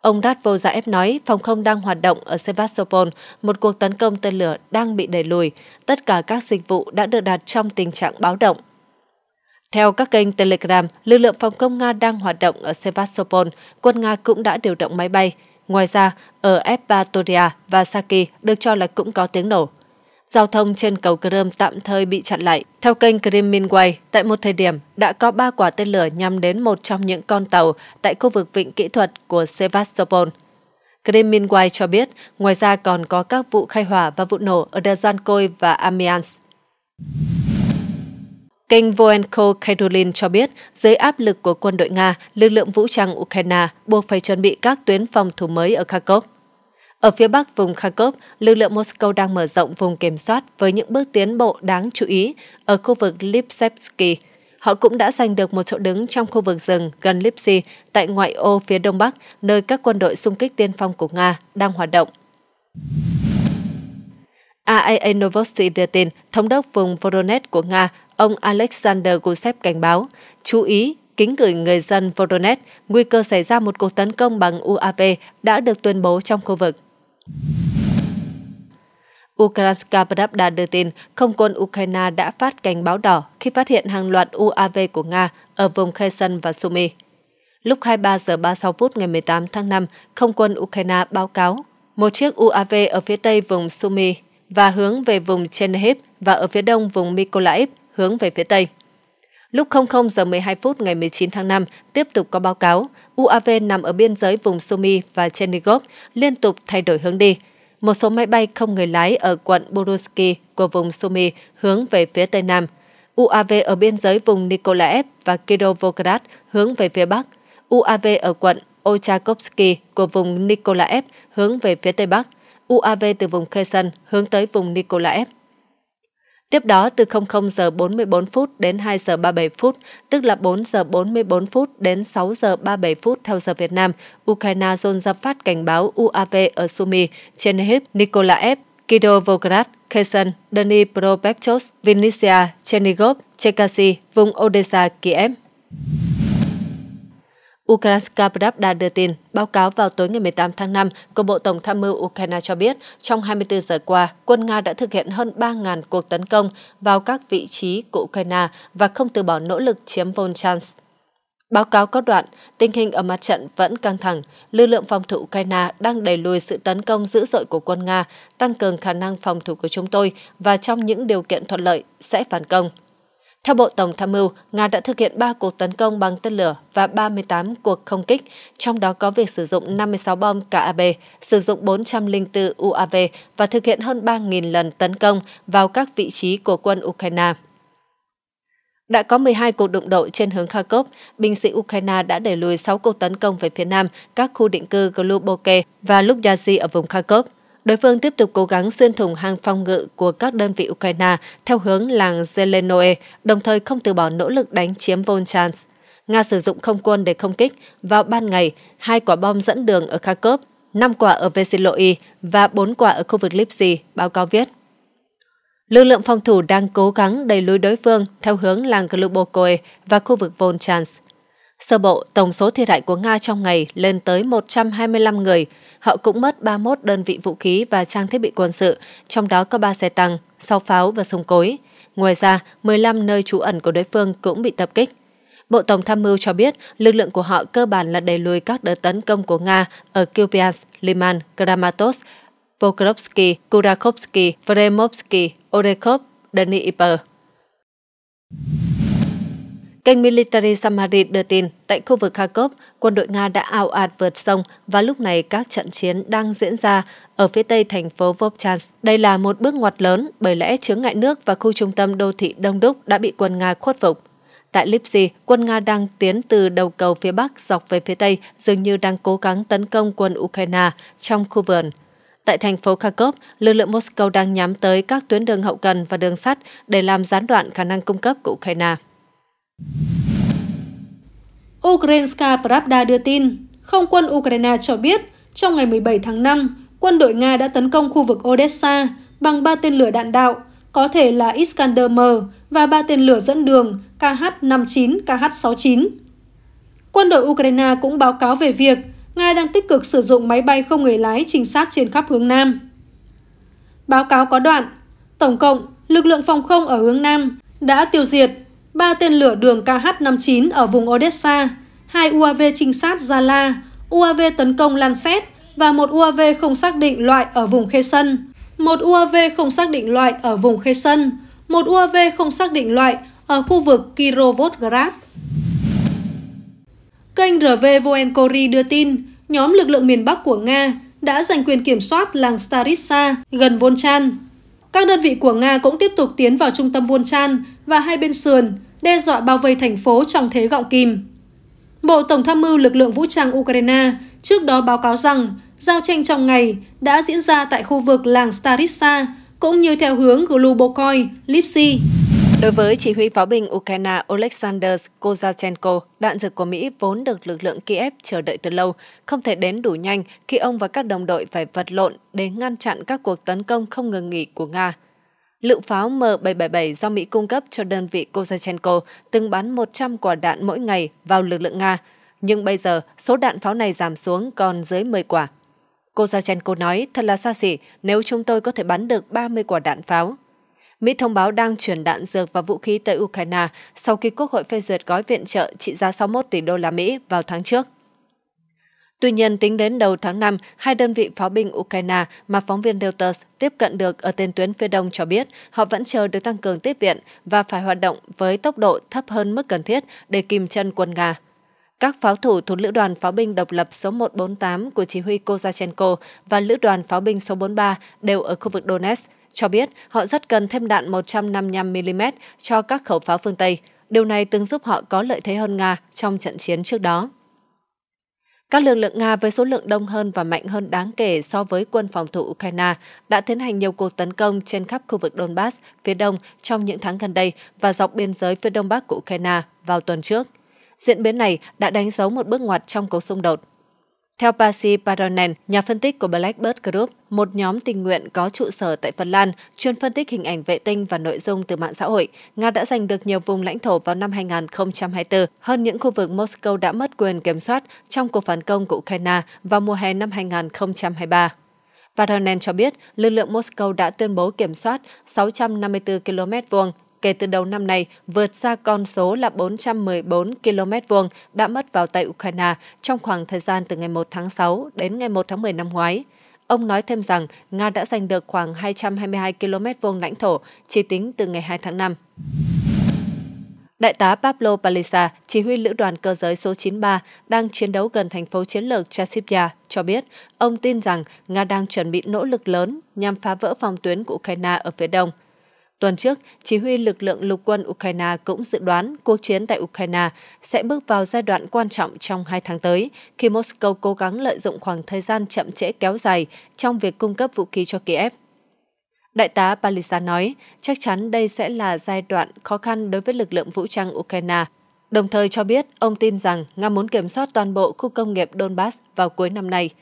Ông Radvojaev nói phòng không đang hoạt động ở Sevastopol, một cuộc tấn công tên lửa đang bị đẩy lùi. Tất cả các dịch vụ đã được đặt trong tình trạng báo động. Theo các kênh Telegram, lực lượng phòng không Nga đang hoạt động ở Sevastopol, quân Nga cũng đã điều động máy bay. Ngoài ra, ở Epatoria và Saki được cho là cũng có tiếng nổ. Giao thông trên cầu Crimea tạm thời bị chặn lại. Theo kênh Criminway, tại một thời điểm đã có ba quả tên lửa nhắm đến một trong những con tàu tại khu vực vịnh kỹ thuật của Sevastopol. Kremlinway cho biết, ngoài ra còn có các vụ khai hỏa và vụ nổ ở Dezhankoy và Amiens. Kênh Voenko Kedulin cho biết, dưới áp lực của quân đội Nga, lực lượng vũ trang Ukraine buộc phải chuẩn bị các tuyến phòng thủ mới ở Kharkov. Ở phía bắc vùng Kharkov, lực lượng Moscow đang mở rộng vùng kiểm soát với những bước tiến bộ đáng chú ý ở khu vực Lipsevsky. Họ cũng đã giành được một chỗ đứng trong khu vực rừng gần Lipsy tại ngoại ô phía đông bắc, nơi các quân đội xung kích tiên phong của Nga đang hoạt động. AIA Novosti đưa tin, thống đốc vùng Voronezh của Nga ông Alexander Gusev cảnh báo, chú ý kính gửi người dân Vodonet, nguy cơ xảy ra một cuộc tấn công bằng UAV đã được tuyên bố trong khu vực. Ukrainska Pravda đưa tin, không quân Ukraine đã phát cảnh báo đỏ khi phát hiện hàng loạt UAV của Nga ở vùng Kherson và Sumy. Lúc 23 giờ 36 phút ngày 18 tháng 5, không quân Ukraine báo cáo một chiếc UAV ở phía tây vùng Sumy và hướng về vùng Chernihiv và ở phía đông vùng Mykolaiv hướng về phía Tây. Lúc 00 giờ 12 phút ngày 19 tháng 5, tiếp tục có báo cáo, UAV nằm ở biên giới vùng Sumi và Chernigov liên tục thay đổi hướng đi. Một số máy bay không người lái ở quận Boruski của vùng Sumi hướng về phía Tây Nam. UAV ở biên giới vùng Nikolaev và Kirovograd hướng về phía Bắc. UAV ở quận Ochakovsky của vùng Nikolaev hướng về phía Tây Bắc. UAV từ vùng Kherson hướng tới vùng Nikolaev Tiếp đó từ 00 giờ 44 phút đến 2 giờ 37 phút, tức là 4 giờ 44 phút đến 6 giờ 37 phút theo giờ Việt Nam, Ukraine dồn ra phát cảnh báo UAV ở Sumy, Chernihiv, Nikolaev, Kidovograd, Kherson, Dnipropetrovsk, Vinnytsia, Chernigov, Chekasy, vùng Odessa, Kiev. Ukrainska Pravda đưa tin, báo cáo vào tối ngày 18 tháng 5 của Bộ Tổng tham mưu Ukraine cho biết, trong 24 giờ qua, quân Nga đã thực hiện hơn 3.000 cuộc tấn công vào các vị trí của Ukraine và không từ bỏ nỗ lực chiếm Volchansk. Báo cáo có đoạn, tình hình ở mặt trận vẫn căng thẳng, lực lượng phòng thủ Ukraine đang đẩy lùi sự tấn công dữ dội của quân Nga, tăng cường khả năng phòng thủ của chúng tôi và trong những điều kiện thuận lợi sẽ phản công. Theo Bộ Tổng tham mưu, Nga đã thực hiện 3 cuộc tấn công bằng tên lửa và 38 cuộc không kích, trong đó có việc sử dụng 56 bom KAB, sử dụng 404 UAV và thực hiện hơn 3.000 lần tấn công vào các vị trí của quân Ukraine. Đã có 12 cuộc đụng độ trên hướng Kharkov, binh sĩ Ukraine đã đẩy lùi 6 cuộc tấn công về phía nam, các khu định cư Gluboke và Lubyazi ở vùng Kharkov. Đối phương tiếp tục cố gắng xuyên thủng hàng phòng ngự của các đơn vị Ukraine theo hướng làng Zelenoe, đồng thời không từ bỏ nỗ lực đánh chiếm Volchansk. Nga sử dụng không quân để không kích. Vào ban ngày, hai quả bom dẫn đường ở Kharkov, 5 quả ở Veseloi và 4 quả ở khu vực Lipsy, báo cáo viết. Lực lượng phòng thủ đang cố gắng đẩy lùi đối phương theo hướng làng Glubokoe và khu vực Volchansk. Sơ bộ, tổng số thiệt hại của Nga trong ngày lên tới 125 người, họ cũng mất 31 đơn vị vũ khí và trang thiết bị quân sự, trong đó có 3 xe tăng, 6 pháo và súng cối. Ngoài ra, 15 nơi trú ẩn của đối phương cũng bị tập kích. Bộ Tổng tham mưu cho biết lực lượng của họ cơ bản là đẩy lùi các đợt tấn công của Nga ở Kupiansk, Liman, Kramatorsk, Pokrovsky, Kurakovsky, Vremovsky, Orekhov, Dnipro. Kênh Military Summary đưa tin, tại khu vực Kharkov, quân đội Nga đã ao ạt vượt sông và lúc này các trận chiến đang diễn ra ở phía tây thành phố Vovchansk. Đây là một bước ngoặt lớn bởi lẽ chướng ngại nước và khu trung tâm đô thị Đông Đúc đã bị quân Nga khuất phục. Tại Lipsy, quân Nga đang tiến từ đầu cầu phía Bắc dọc về phía Tây, dường như đang cố gắng tấn công quân Ukraine trong khu vườn. Tại thành phố Kharkov, lực lượng Moscow đang nhắm tới các tuyến đường hậu cần và đường sắt để làm gián đoạn khả năng cung cấp của Ukraine. Ukrainska Pravda đưa tin, không quân Ukraine cho biết trong ngày 17 tháng 5, quân đội Nga đã tấn công khu vực Odessa bằng ba tên lửa đạn đạo, có thể là Iskander-M và ba tên lửa dẫn đường KH-59, KH-69. Quân đội Ukraine cũng báo cáo về việc Nga đang tích cực sử dụng máy bay không người lái trinh sát trên khắp hướng Nam. Báo cáo có đoạn, tổng cộng, lực lượng phòng không ở hướng Nam đã tiêu diệt ba tên lửa đường KH-59 ở vùng Odessa, hai UAV trinh sát Zala, UAV tấn công Lancet và một UAV không xác định loại ở vùng Kheson, một UAV không xác định loại ở vùng Kheson, một UAV không xác định loại ở khu vực Kirovodgrad. Kênh RV Voenkori đưa tin, nhóm lực lượng miền Bắc của Nga đã giành quyền kiểm soát làng Staritsa gần Volchan. Các đơn vị của Nga cũng tiếp tục tiến vào trung tâm Volchan và hai bên sườn đe dọa bao vây thành phố trong thế gọng kìm. Bộ Tổng tham mưu lực lượng vũ trang Ukraine trước đó báo cáo rằng giao tranh trong ngày đã diễn ra tại khu vực làng Staritsa, cũng như theo hướng Glubokoi, Lipsy. Đối với chỉ huy pháo binh Ukraine Oleksandr Kozachenko, đạn dược của Mỹ vốn được lực lượng Kiev chờ đợi từ lâu, không thể đến đủ nhanh khi ông và các đồng đội phải vật lộn để ngăn chặn các cuộc tấn công không ngừng nghỉ của Nga. Lượng pháo M777 do Mỹ cung cấp cho đơn vị Kozachenko từng bắn 100 quả đạn mỗi ngày vào lực lượng Nga, nhưng bây giờ số đạn pháo này giảm xuống còn dưới 10 quả. Kozachenko nói thật là xa xỉ nếu chúng tôi có thể bắn được 30 quả đạn pháo. Mỹ thông báo đang chuyển đạn dược và vũ khí tới Ukraine sau khi Quốc hội phê duyệt gói viện trợ trị giá 61 tỷ đô la Mỹ vào tháng trước. Tuy nhiên, tính đến đầu tháng 5, hai đơn vị pháo binh Ukraine mà phóng viên Reuters tiếp cận được ở tên tuyến phía đông cho biết họ vẫn chờ được tăng cường tiếp viện và phải hoạt động với tốc độ thấp hơn mức cần thiết để kìm chân quân Nga. Các pháo thủ thuộc Lữ đoàn Pháo binh độc lập số 148 của chỉ huy Kozachenko và Lữ đoàn Pháo binh số 43 đều ở khu vực Donetsk, cho biết họ rất cần thêm đạn 155mm cho các khẩu pháo phương Tây. Điều này từng giúp họ có lợi thế hơn Nga trong trận chiến trước đó. Các lực lượng Nga với số lượng đông hơn và mạnh hơn đáng kể so với quân phòng thủ Ukraine đã tiến hành nhiều cuộc tấn công trên khắp khu vực Donbass phía đông trong những tháng gần đây và dọc biên giới phía đông bắc của Ukraine vào tuần trước. Diễn biến này đã đánh dấu một bước ngoặt trong cuộc xung đột theo Pasi Paronen, nhà phân tích của Blackbird Group, một nhóm tình nguyện có trụ sở tại Phần Lan, chuyên phân tích hình ảnh vệ tinh và nội dung từ mạng xã hội, Nga đã giành được nhiều vùng lãnh thổ vào năm 2024, hơn những khu vực Moscow đã mất quyền kiểm soát trong cuộc phản công của Ukraine vào mùa hè năm 2023. Paronen cho biết lực lượng Moscow đã tuyên bố kiểm soát 654 km vuông kể từ đầu năm nay vượt xa con số là 414 km vuông đã mất vào tay Ukraine trong khoảng thời gian từ ngày 1 tháng 6 đến ngày 1 tháng 10 năm ngoái. Ông nói thêm rằng Nga đã giành được khoảng 222 km vuông lãnh thổ chỉ tính từ ngày 2 tháng 5. Đại tá Pablo Palisa, chỉ huy lữ đoàn cơ giới số 93, đang chiến đấu gần thành phố chiến lược Chasiv-Yar, cho biết ông tin rằng Nga đang chuẩn bị nỗ lực lớn nhằm phá vỡ phòng tuyến của Ukraine ở phía đông – Tuần trước, chỉ huy lực lượng lục quân Ukraine cũng dự đoán cuộc chiến tại Ukraine sẽ bước vào giai đoạn quan trọng trong hai tháng tới, khi Moscow cố gắng lợi dụng khoảng thời gian chậm trễ kéo dài trong việc cung cấp vũ khí cho Kiev. Đại tá Palisa nói, chắc chắn đây sẽ là giai đoạn khó khăn đối với lực lượng vũ trang Ukraine, đồng thời cho biết ông tin rằng Nga muốn kiểm soát toàn bộ khu công nghiệp Donbass vào cuối năm nay –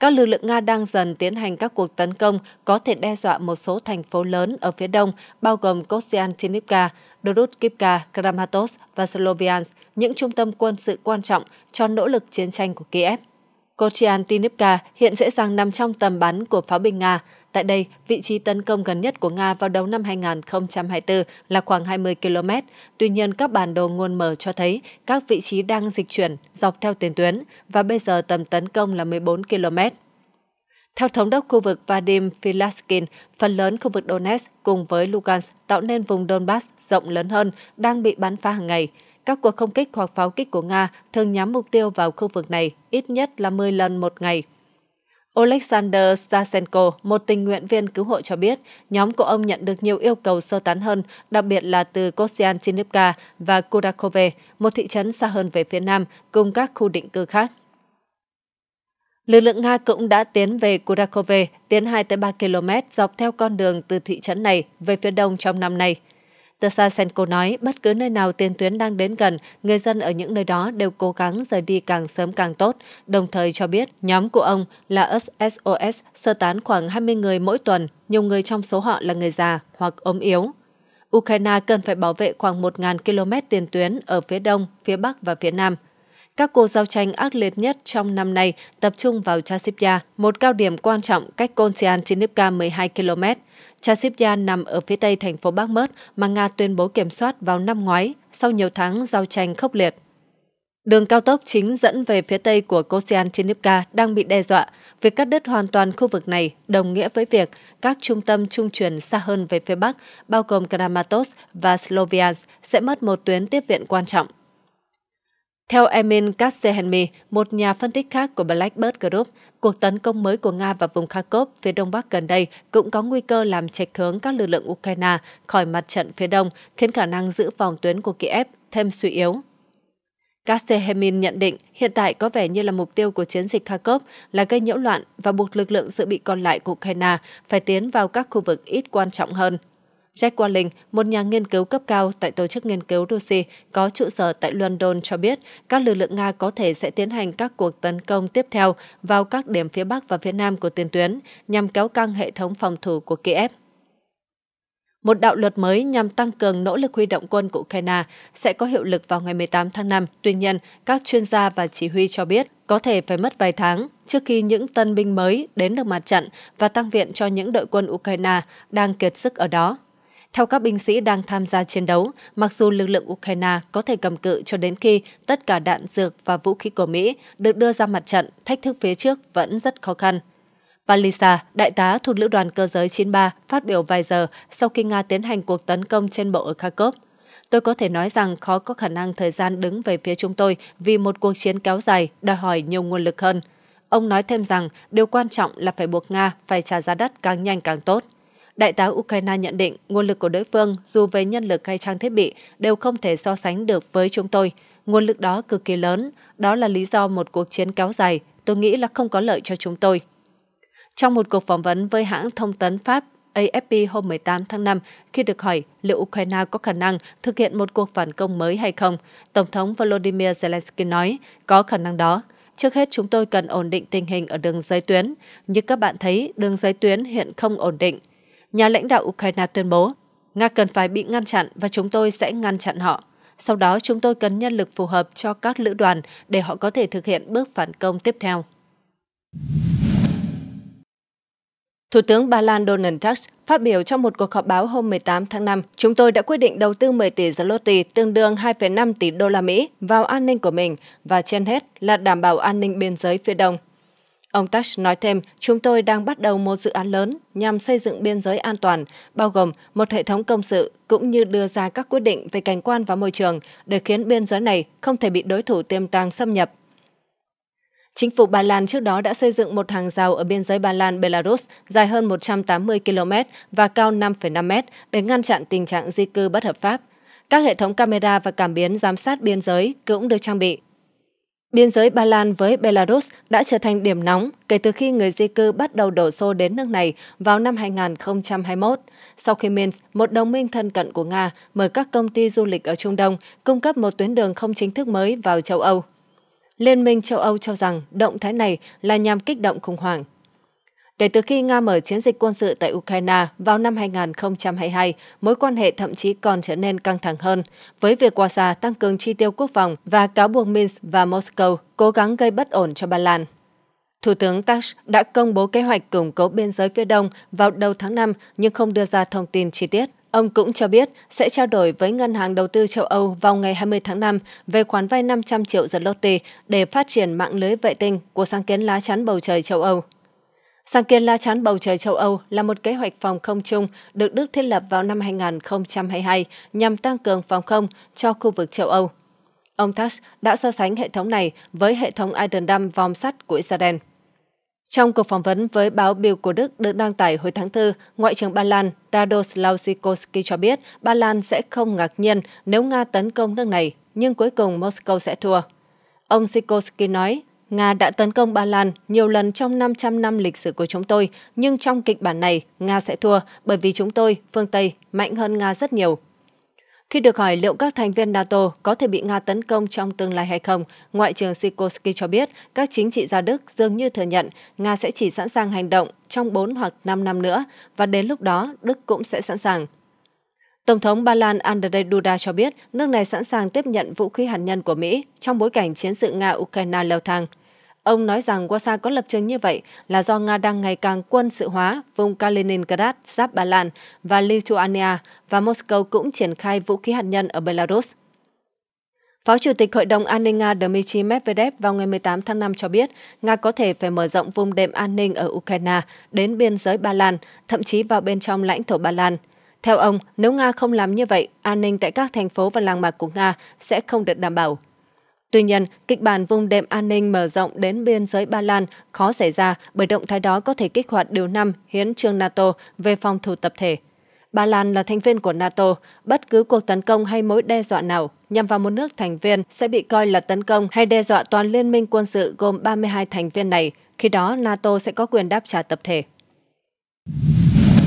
các lực lượng Nga đang dần tiến hành các cuộc tấn công có thể đe dọa một số thành phố lớn ở phía đông, bao gồm Kostyantynivka, Dorotkivka, Kramatorsk và Sloviansk, những trung tâm quân sự quan trọng cho nỗ lực chiến tranh của Kiev. Kostyantynivka hiện dễ dàng nằm trong tầm bắn của pháo binh Nga. Tại đây, vị trí tấn công gần nhất của Nga vào đầu năm 2024 là khoảng 20 km. Tuy nhiên, các bản đồ nguồn mở cho thấy các vị trí đang dịch chuyển dọc theo tiền tuyến và bây giờ tầm tấn công là 14 km. Theo thống đốc khu vực Vadim Filaskin, phần lớn khu vực Donetsk cùng với Lugansk tạo nên vùng Donbass rộng lớn hơn đang bị bắn phá hàng ngày. Các cuộc không kích hoặc pháo kích của Nga thường nhắm mục tiêu vào khu vực này ít nhất là 10 lần một ngày – Oleksandr Stasenko, một tình nguyện viên cứu hộ cho biết, nhóm của ông nhận được nhiều yêu cầu sơ tán hơn, đặc biệt là từ Kosyantinivka và Kurakove, một thị trấn xa hơn về phía nam, cùng các khu định cư khác. Lực lượng Nga cũng đã tiến về Kurakove, tiến 2-3 km dọc theo con đường từ thị trấn này về phía đông trong năm nay – Tasasenko nói bất cứ nơi nào tiền tuyến đang đến gần, người dân ở những nơi đó đều cố gắng rời đi càng sớm càng tốt, đồng thời cho biết nhóm của ông là SSOS sơ tán khoảng 20 người mỗi tuần, nhiều người trong số họ là người già hoặc ốm yếu. Ukraine cần phải bảo vệ khoảng 1.000 km tiền tuyến ở phía đông, phía bắc và phía nam. Các cuộc giao tranh ác liệt nhất trong năm nay tập trung vào Chasipya, một cao điểm quan trọng cách Konstantinivka 12 km, chasiv nằm ở phía tây thành phố Bakhmut mà Nga tuyên bố kiểm soát vào năm ngoái sau nhiều tháng giao tranh khốc liệt. Đường cao tốc chính dẫn về phía tây của Kosyantinivka đang bị đe dọa. Việc cắt đứt hoàn toàn khu vực này đồng nghĩa với việc các trung tâm trung chuyển xa hơn về phía bắc, bao gồm Kramatorsk và Sloviansk, sẽ mất một tuyến tiếp viện quan trọng. Theo Emin Katsehenmi, một nhà phân tích khác của Blackbird Group, cuộc tấn công mới của Nga vào vùng Kharkov phía đông bắc gần đây cũng có nguy cơ làm chệch hướng các lực lượng Ukraine khỏi mặt trận phía đông, khiến khả năng giữ phòng tuyến của Kiev thêm suy yếu. Kastehemin nhận định hiện tại có vẻ như là mục tiêu của chiến dịch Kharkov là gây nhiễu loạn và buộc lực lượng dự bị còn lại của Ukraine phải tiến vào các khu vực ít quan trọng hơn Jack Walling, một nhà nghiên cứu cấp cao tại tổ chức nghiên cứu Russia có trụ sở tại London cho biết các lực lượng Nga có thể sẽ tiến hành các cuộc tấn công tiếp theo vào các điểm phía Bắc và phía Nam của tiền tuyến nhằm kéo căng hệ thống phòng thủ của Kiev một đạo luật mới nhằm tăng cường nỗ lực huy động quân của Ukraine sẽ có hiệu lực vào ngày 18 tháng 5. Tuy nhiên, các chuyên gia và chỉ huy cho biết có thể phải mất vài tháng trước khi những tân binh mới đến được mặt trận và tăng viện cho những đội quân Ukraine đang kiệt sức ở đó. Theo các binh sĩ đang tham gia chiến đấu, mặc dù lực lượng Ukraine có thể cầm cự cho đến khi tất cả đạn dược và vũ khí của Mỹ được đưa ra mặt trận, thách thức phía trước vẫn rất khó khăn. Palisa, đại tá thuộc Lữ đoàn Cơ giới 93, phát biểu vài giờ sau khi Nga tiến hành cuộc tấn công trên bộ ở Kharkov. Tôi có thể nói rằng khó có khả năng thời gian đứng về phía chúng tôi vì một cuộc chiến kéo dài đòi hỏi nhiều nguồn lực hơn. Ông nói thêm rằng điều quan trọng là phải buộc Nga phải trả giá đắt càng nhanh càng tốt. Đại tá Ukraine nhận định nguồn lực của đối phương dù về nhân lực hay trang thiết bị đều không thể so sánh được với chúng tôi. Nguồn lực đó cực kỳ lớn, đó là lý do một cuộc chiến kéo dài, tôi nghĩ là không có lợi cho chúng tôi. Trong một cuộc phỏng vấn với hãng thông tấn Pháp AFP hôm 18 tháng 5 khi được hỏi liệu Ukraine có khả năng thực hiện một cuộc phản công mới hay không. Tổng thống Volodymyr Zelensky nói, có khả năng đó. Trước hết chúng tôi cần ổn định tình hình ở đường giới tuyến. Như các bạn thấy, đường giới tuyến hiện không ổn định nhà lãnh đạo Ukraine tuyên bố, Nga cần phải bị ngăn chặn và chúng tôi sẽ ngăn chặn họ. Sau đó chúng tôi cần nhân lực phù hợp cho các lữ đoàn để họ có thể thực hiện bước phản công tiếp theo. Thủ tướng Ba Lan Donald Tusk phát biểu trong một cuộc họp báo hôm 18 tháng 5, chúng tôi đã quyết định đầu tư 10 tỷ zloty tương đương 2,5 tỷ đô la Mỹ vào an ninh của mình và trên hết là đảm bảo an ninh biên giới phía đông. Ông Tash nói thêm, chúng tôi đang bắt đầu một dự án lớn nhằm xây dựng biên giới an toàn, bao gồm một hệ thống công sự cũng như đưa ra các quyết định về cảnh quan và môi trường để khiến biên giới này không thể bị đối thủ tiềm tàng xâm nhập. Chính phủ Ba Lan trước đó đã xây dựng một hàng rào ở biên giới Ba Lan-Belarus dài hơn 180 km và cao 5,5 m để ngăn chặn tình trạng di cư bất hợp pháp. Các hệ thống camera và cảm biến giám sát biên giới cũng được trang bị. Biên giới Ba Lan với Belarus đã trở thành điểm nóng kể từ khi người di cư bắt đầu đổ xô đến nước này vào năm 2021, sau khi Minsk, một đồng minh thân cận của Nga, mời các công ty du lịch ở Trung Đông cung cấp một tuyến đường không chính thức mới vào châu Âu. Liên minh châu Âu cho rằng động thái này là nhằm kích động khủng hoảng. Kể từ khi Nga mở chiến dịch quân sự tại Ukraine vào năm 2022, mối quan hệ thậm chí còn trở nên căng thẳng hơn, với việc Warsaw tăng cường chi tiêu quốc phòng và cáo buộc Minsk và Moscow cố gắng gây bất ổn cho Ba Lan. Thủ tướng tash đã công bố kế hoạch củng cố biên giới phía đông vào đầu tháng 5 nhưng không đưa ra thông tin chi tiết. Ông cũng cho biết sẽ trao đổi với Ngân hàng Đầu tư châu Âu vào ngày 20 tháng 5 về khoản vay 500 triệu zloty để phát triển mạng lưới vệ tinh của sáng kiến lá chắn bầu trời châu Âu. Sáng kiến lá chắn bầu trời châu Âu là một kế hoạch phòng không chung được Đức thiết lập vào năm 2022 nhằm tăng cường phòng không cho khu vực châu Âu. Ông Tash đã so sánh hệ thống này với hệ thống Iron Dome vòng sắt của Israel. Trong cuộc phỏng vấn với báo Bild của Đức được đăng tải hồi tháng 4, Ngoại trưởng Ba Lan Tadeusz Lawsikowski cho biết Ba Lan sẽ không ngạc nhiên nếu Nga tấn công nước này, nhưng cuối cùng Moscow sẽ thua. Ông Sikorsky nói Nga đã tấn công Ba Lan nhiều lần trong 500 năm lịch sử của chúng tôi, nhưng trong kịch bản này, Nga sẽ thua bởi vì chúng tôi, phương Tây, mạnh hơn Nga rất nhiều. Khi được hỏi liệu các thành viên NATO có thể bị Nga tấn công trong tương lai hay không, Ngoại trưởng Sikorsky cho biết các chính trị gia Đức dường như thừa nhận Nga sẽ chỉ sẵn sàng hành động trong 4 hoặc 5 năm nữa và đến lúc đó Đức cũng sẽ sẵn sàng. Tổng thống Ba Lan Andrzej Duda cho biết nước này sẵn sàng tiếp nhận vũ khí hạt nhân của Mỹ trong bối cảnh chiến sự Nga-Ukraine leo thang. Ông nói rằng Warsaw có lập trường như vậy là do Nga đang ngày càng quân sự hóa vùng Kaliningrad, giáp Ba Lan và Lithuania và Moscow cũng triển khai vũ khí hạt nhân ở Belarus. Phó Chủ tịch Hội đồng An ninh Nga Dmitry Medvedev vào ngày 18 tháng 5 cho biết Nga có thể phải mở rộng vùng đệm an ninh ở Ukraine đến biên giới Ba Lan, thậm chí vào bên trong lãnh thổ Ba Lan – theo ông, nếu Nga không làm như vậy, an ninh tại các thành phố và làng mạc của Nga sẽ không được đảm bảo. Tuy nhiên, kịch bản vùng đệm an ninh mở rộng đến biên giới Ba Lan khó xảy ra bởi động thái đó có thể kích hoạt điều 5 hiến trương NATO về phòng thủ tập thể. Ba Lan là thành viên của NATO, bất cứ cuộc tấn công hay mối đe dọa nào nhằm vào một nước thành viên sẽ bị coi là tấn công hay đe dọa toàn liên minh quân sự gồm 32 thành viên này, khi đó NATO sẽ có quyền đáp trả tập thể.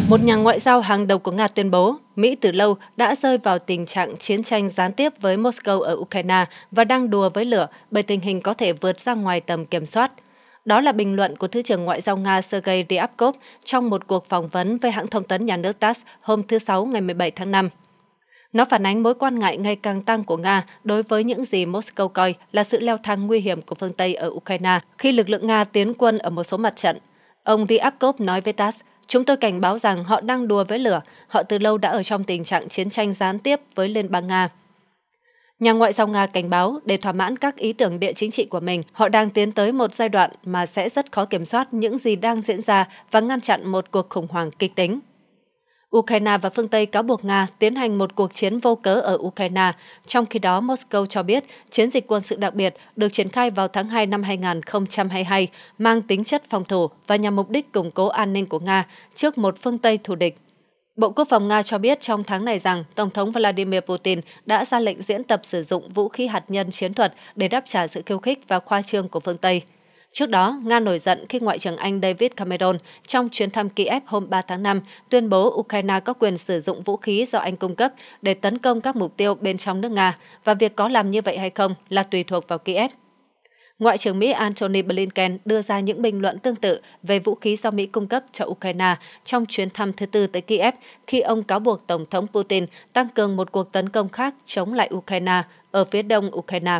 Một nhà ngoại giao hàng đầu của Nga tuyên bố Mỹ từ lâu đã rơi vào tình trạng chiến tranh gián tiếp với Moscow ở Ukraine và đang đùa với lửa bởi tình hình có thể vượt ra ngoài tầm kiểm soát. Đó là bình luận của Thứ trưởng Ngoại giao Nga Sergei Ryabkov trong một cuộc phỏng vấn với hãng thông tấn nhà nước TASS hôm thứ Sáu ngày 17 tháng 5. Nó phản ánh mối quan ngại ngày càng tăng của Nga đối với những gì Moscow coi là sự leo thang nguy hiểm của phương Tây ở Ukraine khi lực lượng Nga tiến quân ở một số mặt trận. Ông Ryabkov nói với TASS Chúng tôi cảnh báo rằng họ đang đùa với lửa, họ từ lâu đã ở trong tình trạng chiến tranh gián tiếp với Liên bang Nga. Nhà ngoại giao Nga cảnh báo để thỏa mãn các ý tưởng địa chính trị của mình, họ đang tiến tới một giai đoạn mà sẽ rất khó kiểm soát những gì đang diễn ra và ngăn chặn một cuộc khủng hoảng kịch tính. Ukraine và phương Tây cáo buộc Nga tiến hành một cuộc chiến vô cớ ở Ukraine, trong khi đó Moscow cho biết chiến dịch quân sự đặc biệt được triển khai vào tháng 2 năm 2022 mang tính chất phòng thủ và nhằm mục đích củng cố an ninh của Nga trước một phương Tây thù địch. Bộ Quốc phòng Nga cho biết trong tháng này rằng Tổng thống Vladimir Putin đã ra lệnh diễn tập sử dụng vũ khí hạt nhân chiến thuật để đáp trả sự khiêu khích và khoa trương của phương Tây – Trước đó, Nga nổi giận khi Ngoại trưởng Anh David Cameron trong chuyến thăm Kiev hôm 3 tháng 5 tuyên bố Ukraine có quyền sử dụng vũ khí do Anh cung cấp để tấn công các mục tiêu bên trong nước Nga và việc có làm như vậy hay không là tùy thuộc vào Kiev. Ngoại trưởng Mỹ Antony Blinken đưa ra những bình luận tương tự về vũ khí do Mỹ cung cấp cho Ukraine trong chuyến thăm thứ tư tới Kiev khi ông cáo buộc Tổng thống Putin tăng cường một cuộc tấn công khác chống lại Ukraine ở phía đông Ukraine.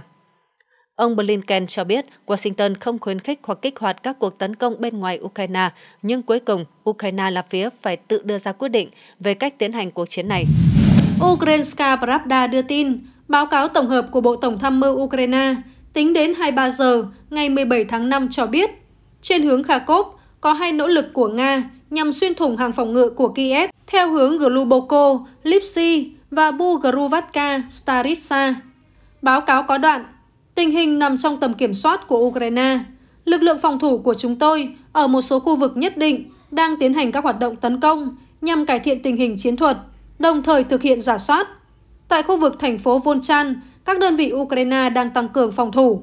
Ông Blinken cho biết Washington không khuyến khích hoặc kích hoạt các cuộc tấn công bên ngoài Ukraine, nhưng cuối cùng Ukraine là phía phải tự đưa ra quyết định về cách tiến hành cuộc chiến này. Ukrainska Pravda đưa tin, báo cáo tổng hợp của Bộ Tổng tham mưu Ukraine tính đến 23 giờ ngày 17 tháng 5 cho biết, trên hướng Kharkov có hai nỗ lực của Nga nhằm xuyên thủng hàng phòng ngự của Kiev theo hướng Gluboko, Lipsy và Bugrovatka, Staritsa. Báo cáo có đoạn, Tình hình nằm trong tầm kiểm soát của Ukraine. Lực lượng phòng thủ của chúng tôi ở một số khu vực nhất định đang tiến hành các hoạt động tấn công nhằm cải thiện tình hình chiến thuật, đồng thời thực hiện giả soát. Tại khu vực thành phố Volchan, các đơn vị Ukraine đang tăng cường phòng thủ.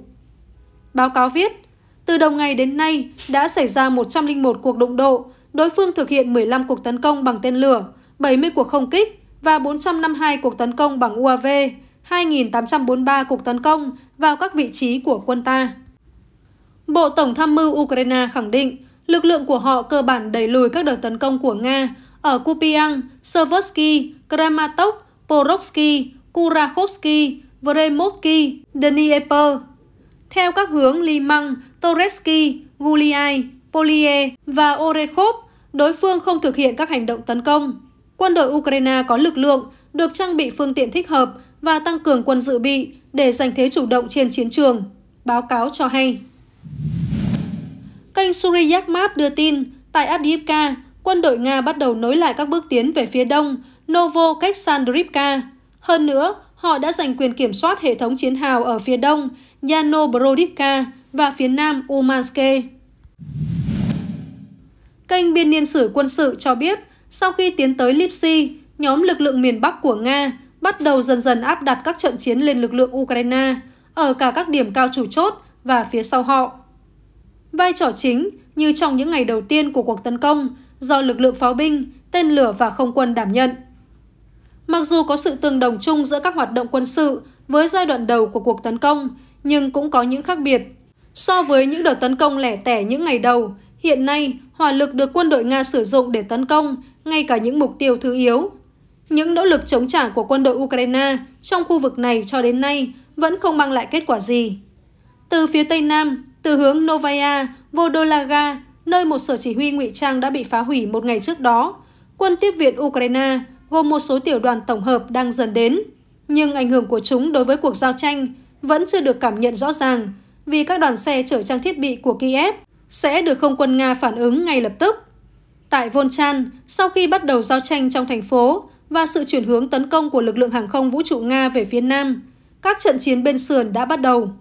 Báo cáo viết, từ đầu ngày đến nay đã xảy ra 101 cuộc đụng độ, đối phương thực hiện 15 cuộc tấn công bằng tên lửa, 70 cuộc không kích và 452 cuộc tấn công bằng UAV, 2.843 cuộc tấn công vào các vị trí của quân ta. Bộ Tổng tham mưu Ukraine khẳng định lực lượng của họ cơ bản đẩy lùi các đợt tấn công của Nga ở Kupiang, Seversky, Kramatok, Porovsky, Kurakhovsky, Vremovsky, Dnieper. Theo các hướng Limang, Toretsky, Guliai, Polie và Orekhov, đối phương không thực hiện các hành động tấn công. Quân đội Ukraine có lực lượng, được trang bị phương tiện thích hợp và tăng cường quân dự bị để giành thế chủ động trên chiến trường, báo cáo cho hay. Kênh Suriyak Map đưa tin, tại Abdiivka, quân đội Nga bắt đầu nối lại các bước tiến về phía đông, Novo Keksandrivka. Hơn nữa, họ đã giành quyền kiểm soát hệ thống chiến hào ở phía đông, Yano Yanobrodivka và phía nam Umanske. Kênh biên niên sử quân sự cho biết, sau khi tiến tới Lipsy, nhóm lực lượng miền Bắc của Nga bắt đầu dần dần áp đặt các trận chiến lên lực lượng Ukraine ở cả các điểm cao chủ chốt và phía sau họ. Vai trò chính như trong những ngày đầu tiên của cuộc tấn công do lực lượng pháo binh, tên lửa và không quân đảm nhận. Mặc dù có sự tương đồng chung giữa các hoạt động quân sự với giai đoạn đầu của cuộc tấn công, nhưng cũng có những khác biệt. So với những đợt tấn công lẻ tẻ những ngày đầu, hiện nay hỏa lực được quân đội Nga sử dụng để tấn công ngay cả những mục tiêu thứ yếu những nỗ lực chống trả của quân đội Ukraine trong khu vực này cho đến nay vẫn không mang lại kết quả gì. Từ phía Tây Nam, từ hướng Novaya, Vodolaga, nơi một sở chỉ huy ngụy trang đã bị phá hủy một ngày trước đó, quân tiếp viện Ukraine gồm một số tiểu đoàn tổng hợp đang dần đến. Nhưng ảnh hưởng của chúng đối với cuộc giao tranh vẫn chưa được cảm nhận rõ ràng vì các đoàn xe chở trang thiết bị của Kiev sẽ được không quân Nga phản ứng ngay lập tức. Tại Volchan, sau khi bắt đầu giao tranh trong thành phố, và sự chuyển hướng tấn công của lực lượng hàng không vũ trụ Nga về phía Nam, các trận chiến bên sườn đã bắt đầu.